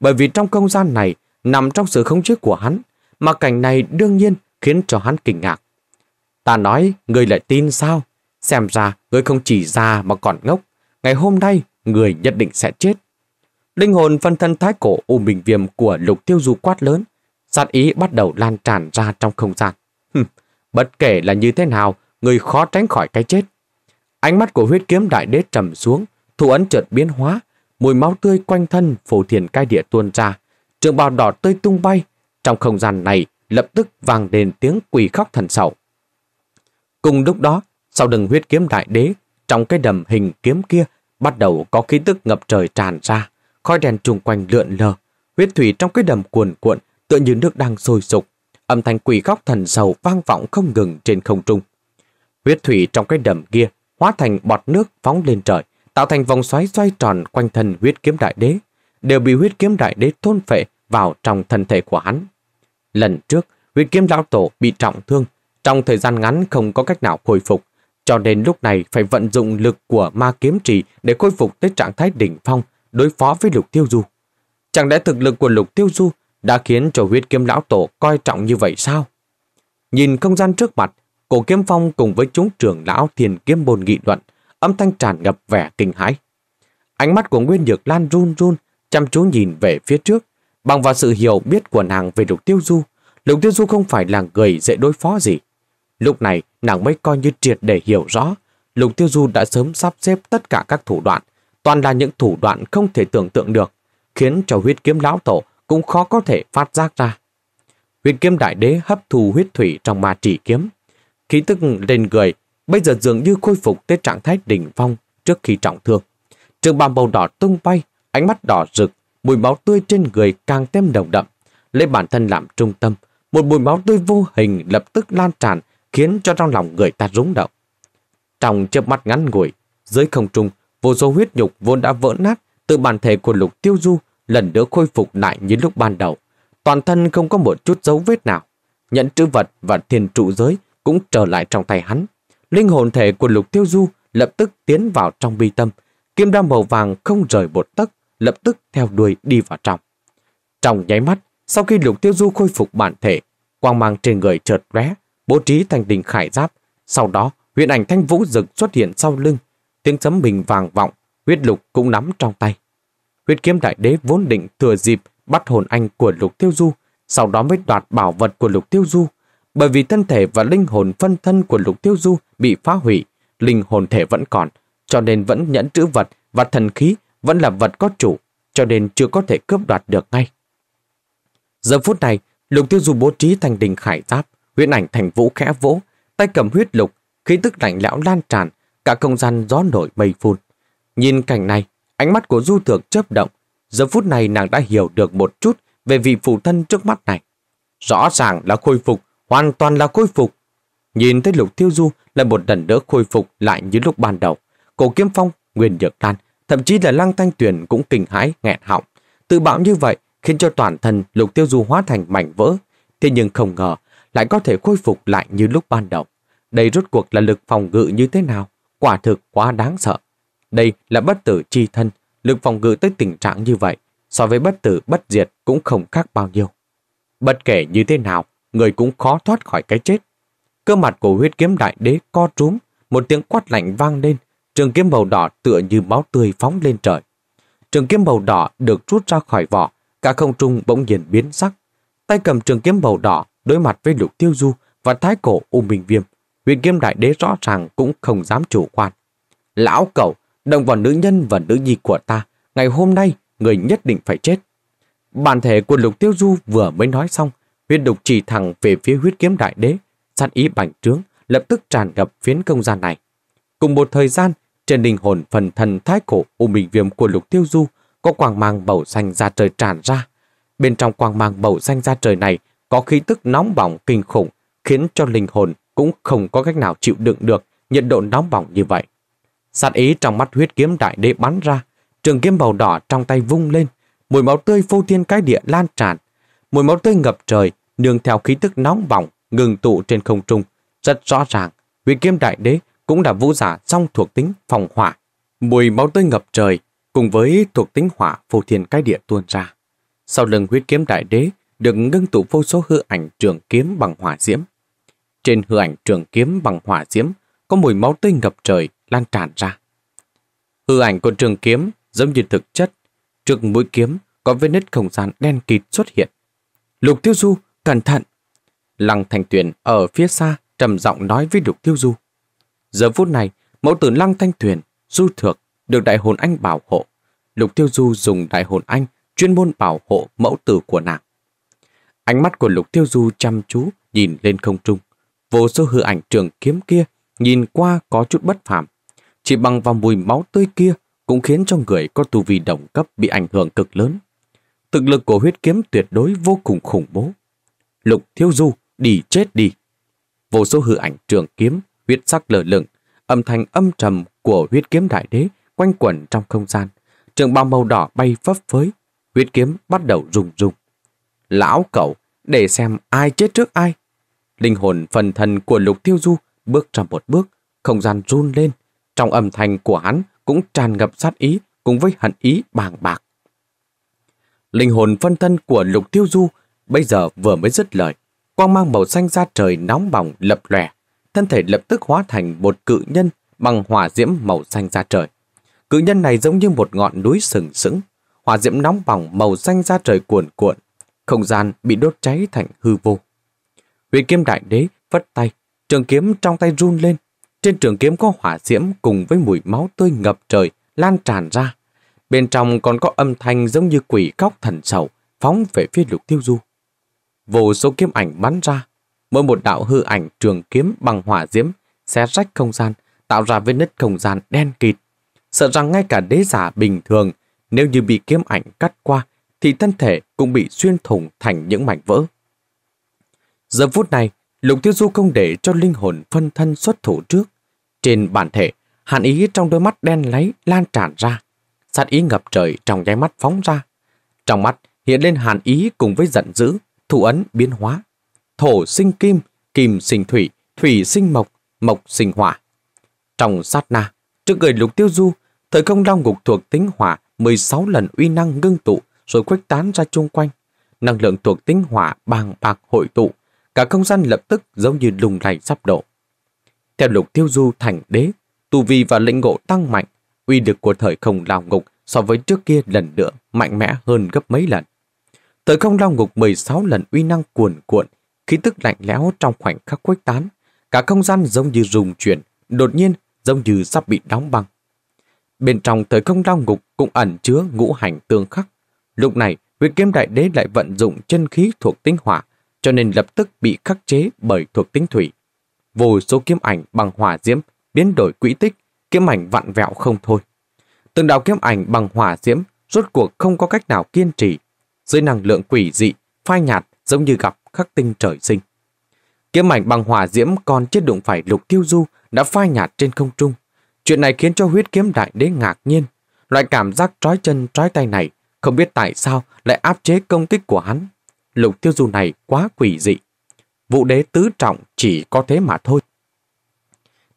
bởi vì trong không gian này nằm trong sự khống chế của hắn, mà cảnh này đương nhiên khiến cho hắn kinh ngạc. Ta nói, người lại tin sao? Xem ra, người không chỉ già mà còn ngốc. Ngày hôm nay, người nhất định sẽ chết. Linh hồn phân thân thái cổ U Bình Viêm của lục tiêu du quát lớn, sát ý bắt đầu lan tràn ra trong không gian. bất kể là như thế nào, người khó tránh khỏi cái chết. Ánh mắt của huyết kiếm đại đế trầm xuống, thủ ấn chợt biến hóa, mùi máu tươi quanh thân phổ thiền cai địa tuôn ra, trường bào đỏ tươi tung bay. Trong không gian này, lập tức vang lên tiếng quỳ khóc thần sầu. Cùng lúc đó, sau đường huyết kiếm đại đế, trong cái đầm hình kiếm kia bắt đầu có khí tức ngập trời tràn ra khói đèn chung quanh lượn lờ, huyết thủy trong cái đầm cuồn cuộn tựa như nước đang sôi sục, âm thanh quỷ khóc thần sầu vang vọng không ngừng trên không trung. Huyết thủy trong cái đầm kia hóa thành bọt nước phóng lên trời, tạo thành vòng xoáy xoay tròn quanh thân huyết kiếm đại đế, đều bị huyết kiếm đại đế thôn phệ vào trong thân thể của hắn. Lần trước, huyết kiếm lão tổ bị trọng thương, trong thời gian ngắn không có cách nào hồi phục, cho nên lúc này phải vận dụng lực của ma kiếm trì để khôi phục tới trạng thái đỉnh phong đối phó với Lục Tiêu Du. Chẳng lẽ thực lực của Lục Tiêu Du đã khiến cho huyết kiếm lão tổ coi trọng như vậy sao? Nhìn không gian trước mặt, cổ kiếm phong cùng với chúng trưởng lão thiền kiếm bồn nghị luận, âm thanh tràn ngập vẻ kinh hãi. Ánh mắt của Nguyên Nhược Lan run run, chăm chú nhìn về phía trước, bằng vào sự hiểu biết của nàng về Lục Tiêu Du. Lục Tiêu Du không phải là người dễ đối phó gì. Lúc này, nàng mới coi như triệt để hiểu rõ, Lục Tiêu Du đã sớm sắp xếp tất cả các thủ đoạn toàn là những thủ đoạn không thể tưởng tượng được, khiến cho huyết kiếm lão tổ cũng khó có thể phát giác ra. Huyết kiếm đại đế hấp thu huyết thủy trong ma trì kiếm. Khí tức lên người, bây giờ dường như khôi phục tới trạng thái đỉnh phong trước khi trọng thương. Trường bào màu đỏ tung bay, ánh mắt đỏ rực, mùi máu tươi trên người càng thêm đồng đậm. Lấy bản thân làm trung tâm, một mùi máu tươi vô hình lập tức lan tràn khiến cho trong lòng người ta rúng động. Trong chớp mắt ngắn ngủi, dưới không trung Vô số huyết nhục vốn đã vỡ nát từ bản thể của lục tiêu du lần nữa khôi phục lại như lúc ban đầu. Toàn thân không có một chút dấu vết nào. Nhận chữ vật và thiên trụ giới cũng trở lại trong tay hắn. Linh hồn thể của lục tiêu du lập tức tiến vào trong bi tâm. Kim đam màu vàng không rời một tấc, lập tức theo đuôi đi vào trong. Trong nháy mắt, sau khi lục tiêu du khôi phục bản thể, quang mang trên người chợt lóe, bố trí thành đình khải giáp. Sau đó, huyện ảnh thanh vũ rực xuất hiện sau lưng, tiếng sấm bình vàng vọng, huyết lục cũng nắm trong tay. Huyết kiếm đại đế vốn định thừa dịp bắt hồn anh của lục tiêu du, sau đó mới đoạt bảo vật của lục tiêu du. Bởi vì thân thể và linh hồn phân thân của lục tiêu du bị phá hủy, linh hồn thể vẫn còn, cho nên vẫn nhẫn trữ vật và thần khí vẫn là vật có chủ, cho nên chưa có thể cướp đoạt được ngay. Giờ phút này, lục tiêu du bố trí thành đình khải giáp, huyết ảnh thành vũ khẽ vỗ, tay cầm huyết lục, khí tức lạnh lẽo lan tràn, Cả không gian gió nổi mây phun. Nhìn cảnh này, ánh mắt của Du Thược chớp động. Giờ phút này nàng đã hiểu được một chút về vị phụ thân trước mắt này. Rõ ràng là khôi phục, hoàn toàn là khôi phục. Nhìn thấy Lục Thiêu Du là một lần nữa khôi phục lại như lúc ban đầu. Cổ Kiếm Phong, Nguyên Nhược Đan, thậm chí là Lăng Thanh Tuyền cũng kinh hãi, nghẹn họng. Tự bạo như vậy khiến cho toàn thân Lục Tiêu Du hóa thành mảnh vỡ. Thế nhưng không ngờ lại có thể khôi phục lại như lúc ban đầu. Đây rốt cuộc là lực phòng ngự như thế nào? quả thực quá đáng sợ. Đây là bất tử chi thân, lực phòng ngự tới tình trạng như vậy, so với bất tử bất diệt cũng không khác bao nhiêu. Bất kể như thế nào, người cũng khó thoát khỏi cái chết. Cơ mặt của huyết kiếm đại đế co trúng, một tiếng quát lạnh vang lên, trường kiếm màu đỏ tựa như máu tươi phóng lên trời. Trường kiếm màu đỏ được rút ra khỏi vỏ, cả không trung bỗng nhiên biến sắc. Tay cầm trường kiếm màu đỏ đối mặt với lục tiêu du và thái cổ U Minh Viêm huyền kiếm đại đế rõ ràng cũng không dám chủ quan. Lão cậu, đồng vào nữ nhân và nữ nhi của ta, ngày hôm nay người nhất định phải chết. Bản thể của lục tiêu du vừa mới nói xong, huyết đục chỉ thẳng về phía huyết kiếm đại đế, sát ý bành trướng, lập tức tràn ngập phiến công gian này. Cùng một thời gian, trên linh hồn phần thần thái cổ u minh viêm của lục tiêu du có quang mang bầu xanh ra trời tràn ra. Bên trong quang mang bầu xanh ra trời này có khí tức nóng bỏng kinh khủng khiến cho linh hồn cũng không có cách nào chịu đựng được nhiệt độ nóng bỏng như vậy. Sát ý trong mắt huyết kiếm đại đế bắn ra, trường kiếm màu đỏ trong tay vung lên, mùi máu tươi phô thiên cái địa lan tràn, mùi máu tươi ngập trời, nương theo khí tức nóng bỏng ngừng tụ trên không trung, rất rõ ràng, huyết kiếm đại đế cũng là vũ giả song thuộc tính phòng hỏa. Mùi máu tươi ngập trời cùng với thuộc tính hỏa phô thiên cái địa tuôn ra. Sau lưng huyết kiếm đại đế được ngưng tụ vô số hư ảnh trường kiếm bằng hỏa diễm. Trên hư ảnh trường kiếm bằng hỏa diễm, có mùi máu tươi ngập trời lan tràn ra. Hư ảnh của trường kiếm giống như thực chất, trước mũi kiếm có vết nứt không gian đen kịt xuất hiện. Lục Tiêu Du, cẩn thận! Lăng Thanh Tuyền ở phía xa trầm giọng nói với Lục Tiêu Du. Giờ phút này, mẫu tử Lăng Thanh Tuyền, Du Thược được Đại Hồn Anh bảo hộ. Lục Tiêu Du dùng Đại Hồn Anh chuyên môn bảo hộ mẫu tử của nàng. Ánh mắt của Lục Tiêu Du chăm chú nhìn lên không trung vô số hư ảnh trường kiếm kia nhìn qua có chút bất phàm. Chỉ bằng vào mùi máu tươi kia cũng khiến cho người có tu vi đồng cấp bị ảnh hưởng cực lớn. Thực lực của huyết kiếm tuyệt đối vô cùng khủng bố. Lục thiếu Du, đi chết đi. Vô số hư ảnh trường kiếm, huyết sắc lờ lửng, âm thanh âm trầm của huyết kiếm đại đế quanh quẩn trong không gian. Trường bào màu đỏ bay phấp phới, huyết kiếm bắt đầu rung rung. Lão cậu, để xem ai chết trước ai. Linh hồn phần thân của Lục Tiêu Du bước ra một bước, không gian run lên. Trong âm thanh của hắn cũng tràn ngập sát ý cùng với hận ý bàng bạc. Linh hồn phân thân của Lục Tiêu Du bây giờ vừa mới dứt lời. Quang mang màu xanh ra trời nóng bỏng lập lòe. Thân thể lập tức hóa thành một cự nhân bằng hỏa diễm màu xanh ra trời. Cự nhân này giống như một ngọn núi sừng sững. Hỏa diễm nóng bỏng màu xanh ra trời cuồn cuộn. Không gian bị đốt cháy thành hư vô. Huyền kiếm đại đế vất tay, trường kiếm trong tay run lên. Trên trường kiếm có hỏa diễm cùng với mùi máu tươi ngập trời lan tràn ra. Bên trong còn có âm thanh giống như quỷ cóc thần sầu phóng về phía lục tiêu du. Vô số kiếm ảnh bắn ra, mỗi một đạo hư ảnh trường kiếm bằng hỏa diễm xé rách không gian, tạo ra vết nứt không gian đen kịt. Sợ rằng ngay cả đế giả bình thường, nếu như bị kiếm ảnh cắt qua, thì thân thể cũng bị xuyên thủng thành những mảnh vỡ. Giờ phút này, Lục Tiêu Du không để cho linh hồn phân thân xuất thủ trước. Trên bản thể, hàn ý trong đôi mắt đen lấy lan tràn ra. Sát ý ngập trời trong nháy mắt phóng ra. Trong mắt hiện lên hàn ý cùng với giận dữ, thủ ấn biến hóa. Thổ sinh kim, kim sinh thủy, thủy sinh mộc, mộc sinh hỏa. Trong sát na, trước người Lục Tiêu Du, thời không long ngục thuộc tính hỏa 16 lần uy năng ngưng tụ rồi khuếch tán ra chung quanh. Năng lượng thuộc tính hỏa bàng bạc hội tụ, Cả không gian lập tức giống như lùng lành sắp đổ. Theo lục tiêu du thành đế, tu vi và lĩnh ngộ tăng mạnh, uy lực của thời không lao ngục so với trước kia lần nữa mạnh mẽ hơn gấp mấy lần. Thời không lao ngục 16 lần uy năng cuồn cuộn, khí tức lạnh lẽo trong khoảnh khắc khuếch tán, cả không gian giống như rùng chuyển, đột nhiên giống như sắp bị đóng băng. Bên trong thời không lao ngục cũng ẩn chứa ngũ hành tương khắc. Lúc này, huyết kiếm đại đế lại vận dụng chân khí thuộc tinh hỏa cho nên lập tức bị khắc chế bởi thuộc tính thủy. Vô số kiếm ảnh bằng hỏa diễm biến đổi quỹ tích, kiếm ảnh vặn vẹo không thôi. Từng đạo kiếm ảnh bằng hỏa diễm rốt cuộc không có cách nào kiên trì, dưới năng lượng quỷ dị, phai nhạt giống như gặp khắc tinh trời sinh. Kiếm ảnh bằng hỏa diễm còn chết đụng phải lục tiêu du đã phai nhạt trên không trung. Chuyện này khiến cho huyết kiếm đại đế ngạc nhiên. Loại cảm giác trói chân trói tay này không biết tại sao lại áp chế công kích của hắn lục tiêu du này quá quỷ dị. Vụ đế tứ trọng chỉ có thế mà thôi.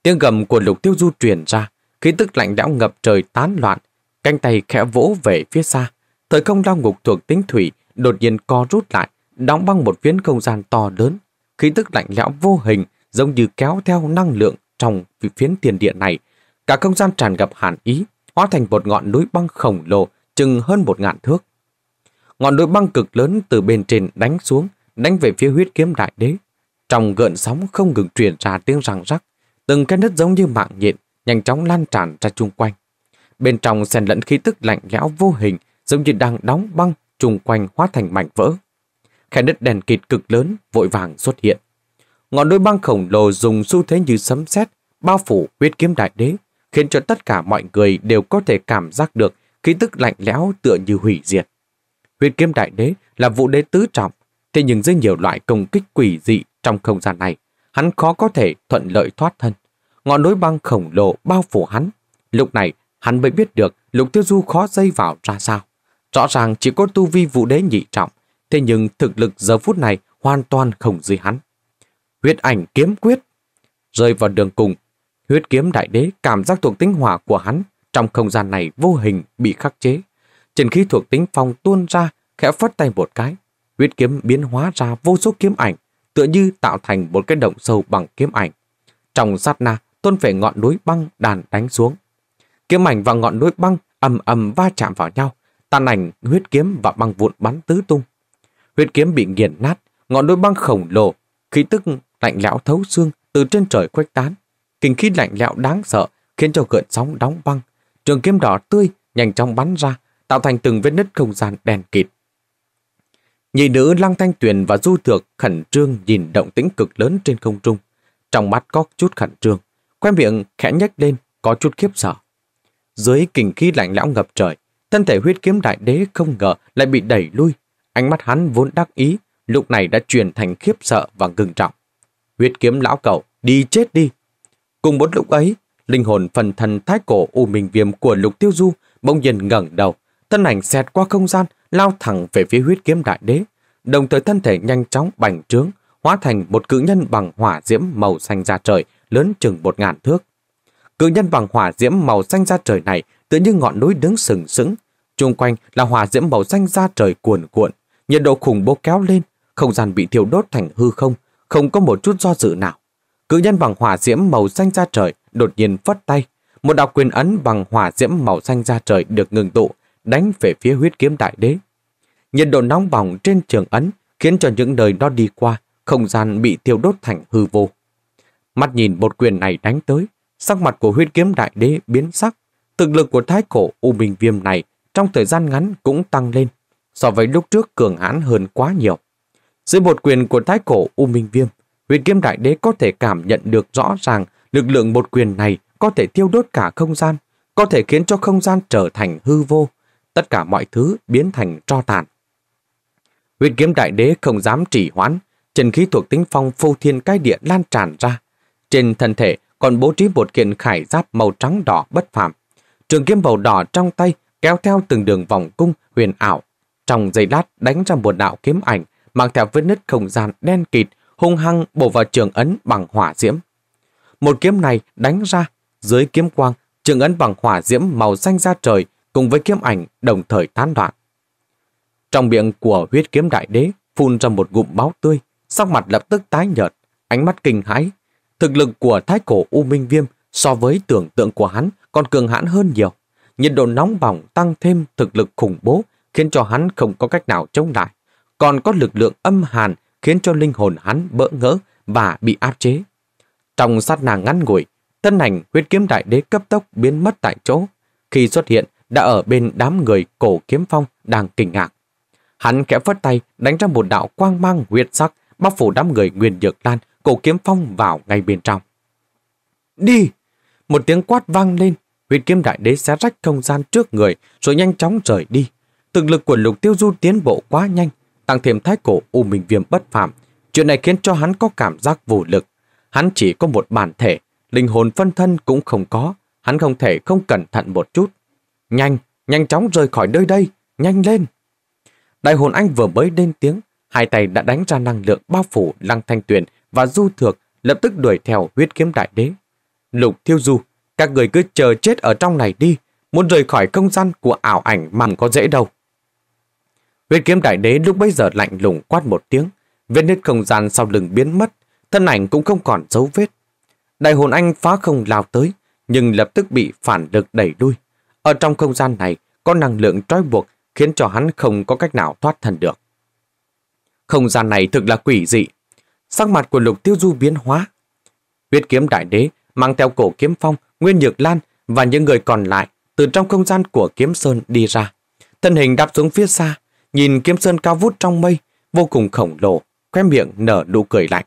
Tiếng gầm của lục tiêu du truyền ra, khí tức lạnh lẽo ngập trời tán loạn, cánh tay khẽ vỗ về phía xa. Thời không lao ngục thuộc tính thủy đột nhiên co rút lại, đóng băng một phiến không gian to lớn. Khí tức lạnh lẽo vô hình giống như kéo theo năng lượng trong phiến tiền địa này. Cả không gian tràn ngập hàn ý, hóa thành một ngọn núi băng khổng lồ chừng hơn một ngàn thước ngọn núi băng cực lớn từ bên trên đánh xuống, đánh về phía huyết kiếm đại đế. Trong gợn sóng không ngừng truyền ra tiếng răng rắc, từng cái nứt giống như mạng nhện, nhanh chóng lan tràn ra chung quanh. Bên trong xen lẫn khí tức lạnh lẽo vô hình, giống như đang đóng băng, chung quanh hóa thành mảnh vỡ. Khe đất đèn kịt cực lớn vội vàng xuất hiện. Ngọn núi băng khổng lồ dùng xu thế như sấm sét bao phủ huyết kiếm đại đế, khiến cho tất cả mọi người đều có thể cảm giác được khí tức lạnh lẽo tựa như hủy diệt. Huyết kiếm đại đế là vũ đế tứ trọng, thế nhưng dưới nhiều loại công kích quỷ dị trong không gian này, hắn khó có thể thuận lợi thoát thân. Ngọn núi băng khổng lồ bao phủ hắn. Lúc này, hắn mới biết được lục tiêu du khó dây vào ra sao. Rõ ràng chỉ có tu vi vũ đế nhị trọng, thế nhưng thực lực giờ phút này hoàn toàn không dưới hắn. Huyết ảnh kiếm quyết Rơi vào đường cùng, huyết kiếm đại đế cảm giác thuộc tính hỏa của hắn trong không gian này vô hình bị khắc chế. Trên khí thuộc tính phong tuôn ra, khẽ phất tay một cái. Huyết kiếm biến hóa ra vô số kiếm ảnh, tựa như tạo thành một cái động sâu bằng kiếm ảnh. Trong sát na, tôn về ngọn núi băng đàn đánh xuống. Kiếm ảnh và ngọn núi băng ầm ầm va chạm vào nhau, tàn ảnh huyết kiếm và băng vụn bắn tứ tung. Huyết kiếm bị nghiền nát, ngọn núi băng khổng lồ, khí tức lạnh lẽo thấu xương từ trên trời khuếch tán. Kinh khí lạnh lẽo đáng sợ khiến cho cơn sóng đóng băng. Trường kiếm đỏ tươi nhanh chóng bắn ra, tạo thành từng vết nứt không gian đen kịt. Nhị nữ Lăng Thanh Tuyền và Du Thược khẩn trương nhìn động tĩnh cực lớn trên không trung, trong mắt có chút khẩn trương, khoe miệng khẽ nhếch lên có chút khiếp sợ. Dưới kình khí lạnh lẽo ngập trời, thân thể huyết kiếm đại đế không ngờ lại bị đẩy lui, ánh mắt hắn vốn đắc ý, lúc này đã chuyển thành khiếp sợ và ngừng trọng. Huyết kiếm lão cậu, đi chết đi. Cùng một lúc ấy, linh hồn phần thần thái cổ u minh viêm của Lục Tiêu Du bỗng nhiên ngẩng đầu, thân ảnh xẹt qua không gian, lao thẳng về phía huyết kiếm đại đế, đồng thời thân thể nhanh chóng bành trướng, hóa thành một cự nhân bằng hỏa diễm màu xanh da trời, lớn chừng một ngàn thước. Cự nhân bằng hỏa diễm màu xanh da trời này tựa như ngọn núi đứng sừng sững, chung quanh là hỏa diễm màu xanh da trời cuồn cuộn, nhiệt độ khủng bố kéo lên, không gian bị thiêu đốt thành hư không, không có một chút do dự nào. Cự nhân bằng hỏa diễm màu xanh da trời đột nhiên phất tay, một đạo quyền ấn bằng hỏa diễm màu xanh da trời được ngừng tụ, đánh về phía huyết kiếm đại đế. Nhiệt độ nóng bỏng trên trường ấn khiến cho những nơi nó đi qua, không gian bị tiêu đốt thành hư vô. Mắt nhìn một quyền này đánh tới, sắc mặt của huyết kiếm đại đế biến sắc. Thực lực của thái cổ U Minh Viêm này trong thời gian ngắn cũng tăng lên, so với lúc trước cường hãn hơn quá nhiều. Dưới một quyền của thái cổ U Minh Viêm, huyết kiếm đại đế có thể cảm nhận được rõ ràng lực lượng một quyền này có thể tiêu đốt cả không gian, có thể khiến cho không gian trở thành hư vô, tất cả mọi thứ biến thành tro tàn. Huyết kiếm đại đế không dám trì hoãn, chân khí thuộc tính phong phô thiên cái địa lan tràn ra. Trên thân thể còn bố trí một kiện khải giáp màu trắng đỏ bất phàm. Trường kiếm màu đỏ trong tay kéo theo từng đường vòng cung huyền ảo. Trong giây lát đánh ra một đạo kiếm ảnh, mang theo vết nứt không gian đen kịt, hung hăng bổ vào trường ấn bằng hỏa diễm. Một kiếm này đánh ra, dưới kiếm quang, trường ấn bằng hỏa diễm màu xanh ra trời cùng với kiếm ảnh đồng thời tán đoạn Trong miệng của huyết kiếm đại đế phun ra một gụm máu tươi, sắc mặt lập tức tái nhợt, ánh mắt kinh hãi. Thực lực của thái cổ U Minh Viêm so với tưởng tượng của hắn còn cường hãn hơn nhiều. Nhiệt độ nóng bỏng tăng thêm thực lực khủng bố khiến cho hắn không có cách nào chống lại. Còn có lực lượng âm hàn khiến cho linh hồn hắn bỡ ngỡ và bị áp chế. Trong sát nàng ngắn ngủi, thân ảnh huyết kiếm đại đế cấp tốc biến mất tại chỗ. Khi xuất hiện, đã ở bên đám người cổ kiếm phong đang kinh ngạc. Hắn khẽ phất tay đánh ra một đạo quang mang huyệt sắc bao phủ đám người Nguyên dược Lan, cổ kiếm phong vào ngay bên trong. Đi! Một tiếng quát vang lên, huyệt kiếm đại đế xé rách không gian trước người rồi nhanh chóng rời đi. Thực lực của lục tiêu du tiến bộ quá nhanh, tăng thêm thái cổ u minh viêm bất phạm. Chuyện này khiến cho hắn có cảm giác vô lực. Hắn chỉ có một bản thể, linh hồn phân thân cũng không có, hắn không thể không cẩn thận một chút Nhanh, nhanh chóng rời khỏi nơi đây, nhanh lên. Đại hồn anh vừa mới lên tiếng, hai tay đã đánh ra năng lượng bao phủ Lăng Thanh Tuyền và Du Thược lập tức đuổi theo huyết kiếm đại đế. Lục Thiêu Du, các người cứ chờ chết ở trong này đi, muốn rời khỏi không gian của ảo ảnh mà có dễ đâu. Huyết kiếm đại đế lúc bấy giờ lạnh lùng quát một tiếng, vết nứt không gian sau lưng biến mất, thân ảnh cũng không còn dấu vết. Đại hồn anh phá không lao tới, nhưng lập tức bị phản lực đẩy đuôi. Ở trong không gian này có năng lượng trói buộc khiến cho hắn không có cách nào thoát thân được. Không gian này thực là quỷ dị. Sắc mặt của lục tiêu du biến hóa. Huyết kiếm đại đế mang theo cổ kiếm phong, nguyên nhược lan và những người còn lại từ trong không gian của kiếm sơn đi ra. Thân hình đáp xuống phía xa, nhìn kiếm sơn cao vút trong mây, vô cùng khổng lồ, khoe miệng nở nụ cười lạnh.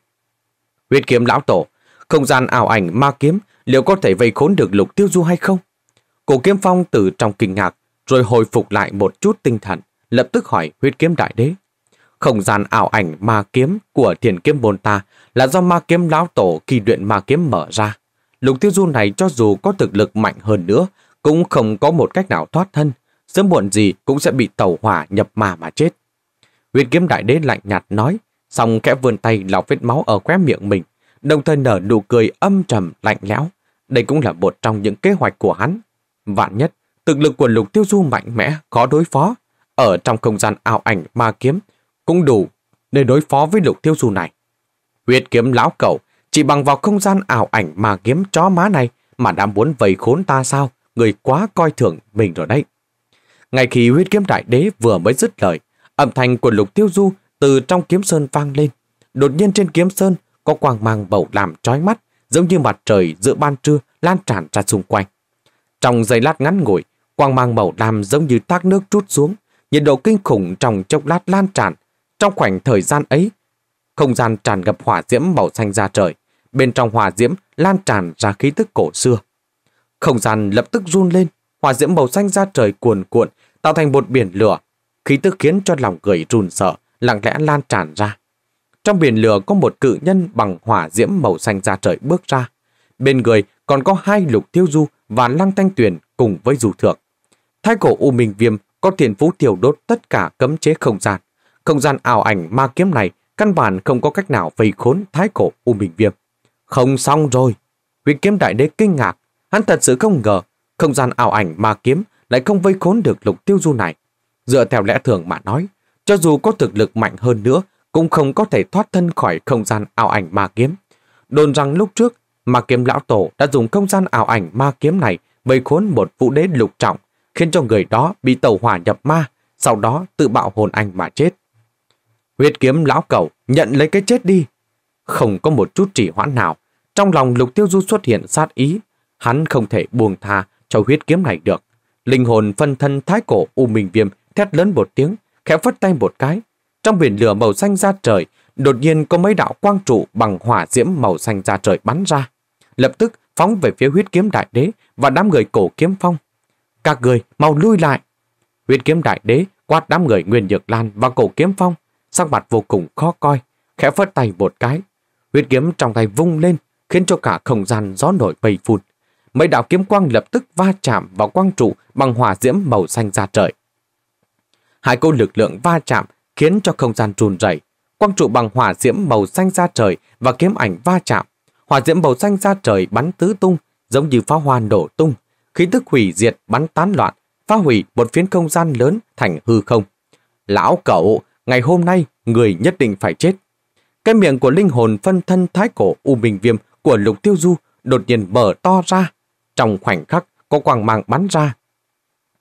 Huyết kiếm lão tổ, không gian ảo ảnh ma kiếm liệu có thể vây khốn được lục tiêu du hay không? Cổ kiếm phong từ trong kinh ngạc, rồi hồi phục lại một chút tinh thần, lập tức hỏi huyết kiếm đại đế. Không gian ảo ảnh ma kiếm của thiền kiếm bồn ta là do ma kiếm lão tổ kỳ luyện ma kiếm mở ra. Lục tiêu du này cho dù có thực lực mạnh hơn nữa, cũng không có một cách nào thoát thân, sớm muộn gì cũng sẽ bị tẩu hỏa nhập ma mà chết. Huyết kiếm đại đế lạnh nhạt nói, xong kẽ vươn tay lọc vết máu ở khóe miệng mình, đồng thời nở nụ cười âm trầm lạnh lẽo. Đây cũng là một trong những kế hoạch của hắn Vạn nhất, thực lực của lục tiêu du mạnh mẽ, khó đối phó, ở trong không gian ảo ảnh ma kiếm, cũng đủ để đối phó với lục tiêu du này. Huyết kiếm lão cẩu chỉ bằng vào không gian ảo ảnh ma kiếm chó má này mà đã muốn vây khốn ta sao, người quá coi thường mình rồi đấy. Ngay khi huyết kiếm đại đế vừa mới dứt lời, âm thanh của lục tiêu du từ trong kiếm sơn vang lên. Đột nhiên trên kiếm sơn có quang mang bầu làm trói mắt, giống như mặt trời giữa ban trưa lan tràn ra xung quanh. Trong giây lát ngắn ngủi, quang mang màu đam giống như thác nước trút xuống, nhiệt độ kinh khủng trong chốc lát lan tràn. Trong khoảng thời gian ấy, không gian tràn ngập hỏa diễm màu xanh ra trời, bên trong hỏa diễm lan tràn ra khí tức cổ xưa. Không gian lập tức run lên, hỏa diễm màu xanh ra trời cuồn cuộn, tạo thành một biển lửa, khí tức khiến cho lòng người run sợ, lặng lẽ lan tràn ra. Trong biển lửa có một cự nhân bằng hỏa diễm màu xanh ra trời bước ra. Bên người còn có hai lục thiếu du và lăng thanh tuyển cùng với du thượng. Thái cổ U Minh Viêm có tiền phú tiểu đốt tất cả cấm chế không gian. Không gian ảo ảnh ma kiếm này căn bản không có cách nào vây khốn thái cổ U Minh Viêm. Không xong rồi. Huyết kiếm đại đế kinh ngạc. Hắn thật sự không ngờ không gian ảo ảnh ma kiếm lại không vây khốn được lục tiêu du này. Dựa theo lẽ thường mà nói, cho dù có thực lực mạnh hơn nữa, cũng không có thể thoát thân khỏi không gian ảo ảnh ma kiếm. Đồn rằng lúc trước ma kiếm lão tổ đã dùng không gian ảo ảnh ma kiếm này vây khốn một vũ đế lục trọng, khiến cho người đó bị tàu hỏa nhập ma, sau đó tự bạo hồn anh mà chết. Huyết kiếm lão cầu nhận lấy cái chết đi. Không có một chút trì hoãn nào, trong lòng lục tiêu du xuất hiện sát ý, hắn không thể buông tha cho huyết kiếm này được. Linh hồn phân thân thái cổ U Minh Viêm thét lớn một tiếng, khẽ phất tay một cái. Trong biển lửa màu xanh ra trời, đột nhiên có mấy đạo quang trụ bằng hỏa diễm màu xanh ra trời bắn ra lập tức phóng về phía huyết kiếm đại đế và đám người cổ kiếm phong. Các người mau lui lại. Huyết kiếm đại đế quát đám người Nguyên Nhược Lan và cổ kiếm phong, sắc mặt vô cùng khó coi, khẽ phất tay một cái. Huyết kiếm trong tay vung lên, khiến cho cả không gian gió nổi bầy phun. Mấy đạo kiếm quang lập tức va chạm vào quang trụ bằng hỏa diễm màu xanh ra trời. Hai cô lực lượng va chạm khiến cho không gian trùn rẩy, quang trụ bằng hỏa diễm màu xanh ra trời và kiếm ảnh va chạm hỏa diễm màu xanh ra trời bắn tứ tung, giống như pháo hoa nổ tung, khí tức hủy diệt bắn tán loạn, phá hủy một phiến không gian lớn thành hư không. Lão cậu, ngày hôm nay người nhất định phải chết. Cái miệng của linh hồn phân thân thái cổ U Minh Viêm của Lục Tiêu Du đột nhiên mở to ra. Trong khoảnh khắc có quang mang bắn ra.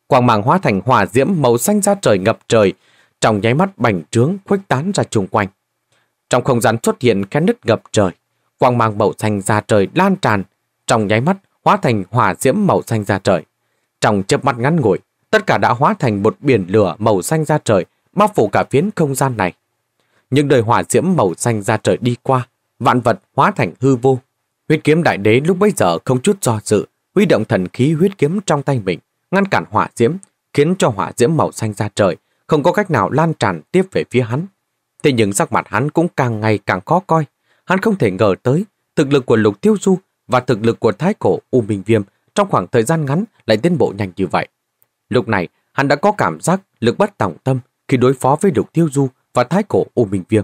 Quang mang hóa thành hỏa diễm màu xanh ra trời ngập trời, trong nháy mắt bành trướng khuếch tán ra chung quanh. Trong không gian xuất hiện khe nứt ngập trời quang mang màu xanh ra trời lan tràn, trong nháy mắt hóa thành hỏa diễm màu xanh ra trời. Trong chớp mắt ngắn ngủi, tất cả đã hóa thành một biển lửa màu xanh ra trời, bao phủ cả phiến không gian này. Những đời hỏa diễm màu xanh ra trời đi qua, vạn vật hóa thành hư vô. Huyết kiếm đại đế lúc bấy giờ không chút do dự, huy động thần khí huyết kiếm trong tay mình, ngăn cản hỏa diễm, khiến cho hỏa diễm màu xanh ra trời, không có cách nào lan tràn tiếp về phía hắn. Thế nhưng sắc mặt hắn cũng càng ngày càng khó coi, Hắn không thể ngờ tới thực lực của Lục Tiêu Du và thực lực của Thái Cổ U Minh Viêm trong khoảng thời gian ngắn lại tiến bộ nhanh như vậy. Lúc này, hắn đã có cảm giác lực bất tòng tâm khi đối phó với Lục Tiêu Du và Thái Cổ U Minh Viêm.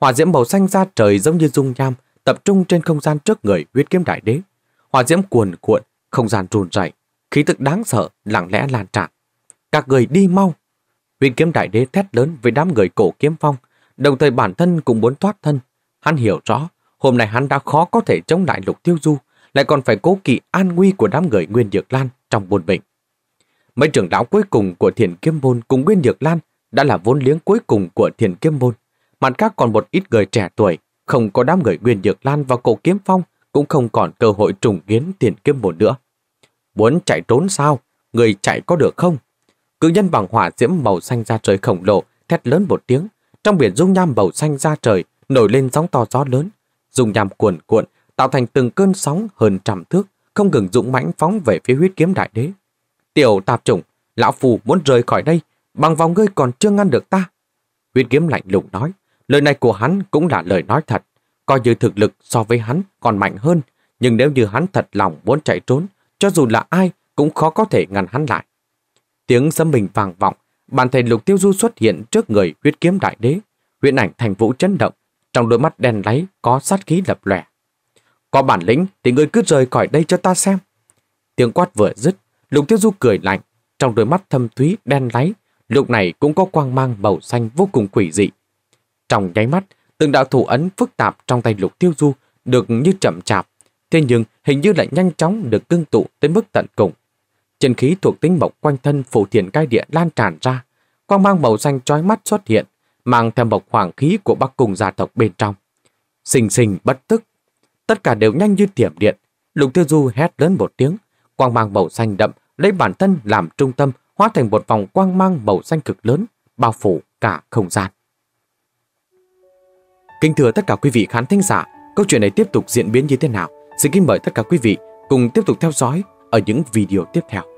Hỏa diễm màu xanh ra trời giống như dung nham tập trung trên không gian trước người huyết kiếm đại đế. Hỏa diễm cuồn cuộn, không gian run rẩy, khí tức đáng sợ lặng lẽ lan tràn. Các người đi mau. Huyết kiếm đại đế thét lớn với đám người cổ kiếm phong, đồng thời bản thân cũng muốn thoát thân Hắn hiểu rõ, hôm nay hắn đã khó có thể chống lại lục tiêu du, lại còn phải cố kỵ an nguy của đám người Nguyên Nhược Lan trong buôn bệnh. Mấy trưởng lão cuối cùng của thiền kiếm môn cùng Nguyên Nhược Lan đã là vốn liếng cuối cùng của thiền kiếm môn. Mặt khác còn một ít người trẻ tuổi, không có đám người Nguyên Nhược Lan và cổ kiếm phong cũng không còn cơ hội trùng kiến thiền kiếm môn nữa. Muốn chạy trốn sao? Người chạy có được không? Cự nhân bằng hỏa diễm màu xanh ra trời khổng lồ, thét lớn một tiếng. Trong biển dung nham màu xanh ra trời, nổi lên sóng to gió lớn, dùng nhàm cuộn cuộn, tạo thành từng cơn sóng hơn trăm thước, không ngừng dũng mãnh phóng về phía huyết kiếm đại đế. Tiểu tạp chủng, lão phù muốn rời khỏi đây, bằng vòng ngươi còn chưa ngăn được ta. Huyết kiếm lạnh lùng nói, lời này của hắn cũng là lời nói thật, coi như thực lực so với hắn còn mạnh hơn, nhưng nếu như hắn thật lòng muốn chạy trốn, cho dù là ai cũng khó có thể ngăn hắn lại. Tiếng sấm bình vàng vọng, bàn thầy lục tiêu du xuất hiện trước người huyết kiếm đại đế, huyện ảnh thành vũ chấn động, trong đôi mắt đen láy có sát khí lập lòe. Có bản lĩnh thì ngươi cứ rời khỏi đây cho ta xem. Tiếng quát vừa dứt, Lục Tiêu Du cười lạnh, trong đôi mắt thâm thúy đen láy, lúc này cũng có quang mang màu xanh vô cùng quỷ dị. Trong nháy mắt, từng đạo thủ ấn phức tạp trong tay Lục Tiêu Du được như chậm chạp, thế nhưng hình như lại nhanh chóng được cưng tụ tới mức tận cùng. Chân khí thuộc tính mộc quanh thân phủ thiền cai địa lan tràn ra, quang mang màu xanh chói mắt xuất hiện, mang theo một khoảng khí của bắc cùng gia tộc bên trong. Sinh sinh bất tức, tất cả đều nhanh như thiểm điện. Lục Tiêu Du hét lớn một tiếng, quang mang màu xanh đậm lấy bản thân làm trung tâm hóa thành một vòng quang mang màu xanh cực lớn bao phủ cả không gian. Kính thưa tất cả quý vị khán thính giả, câu chuyện này tiếp tục diễn biến như thế nào? Xin kính mời tất cả quý vị cùng tiếp tục theo dõi ở những video tiếp theo.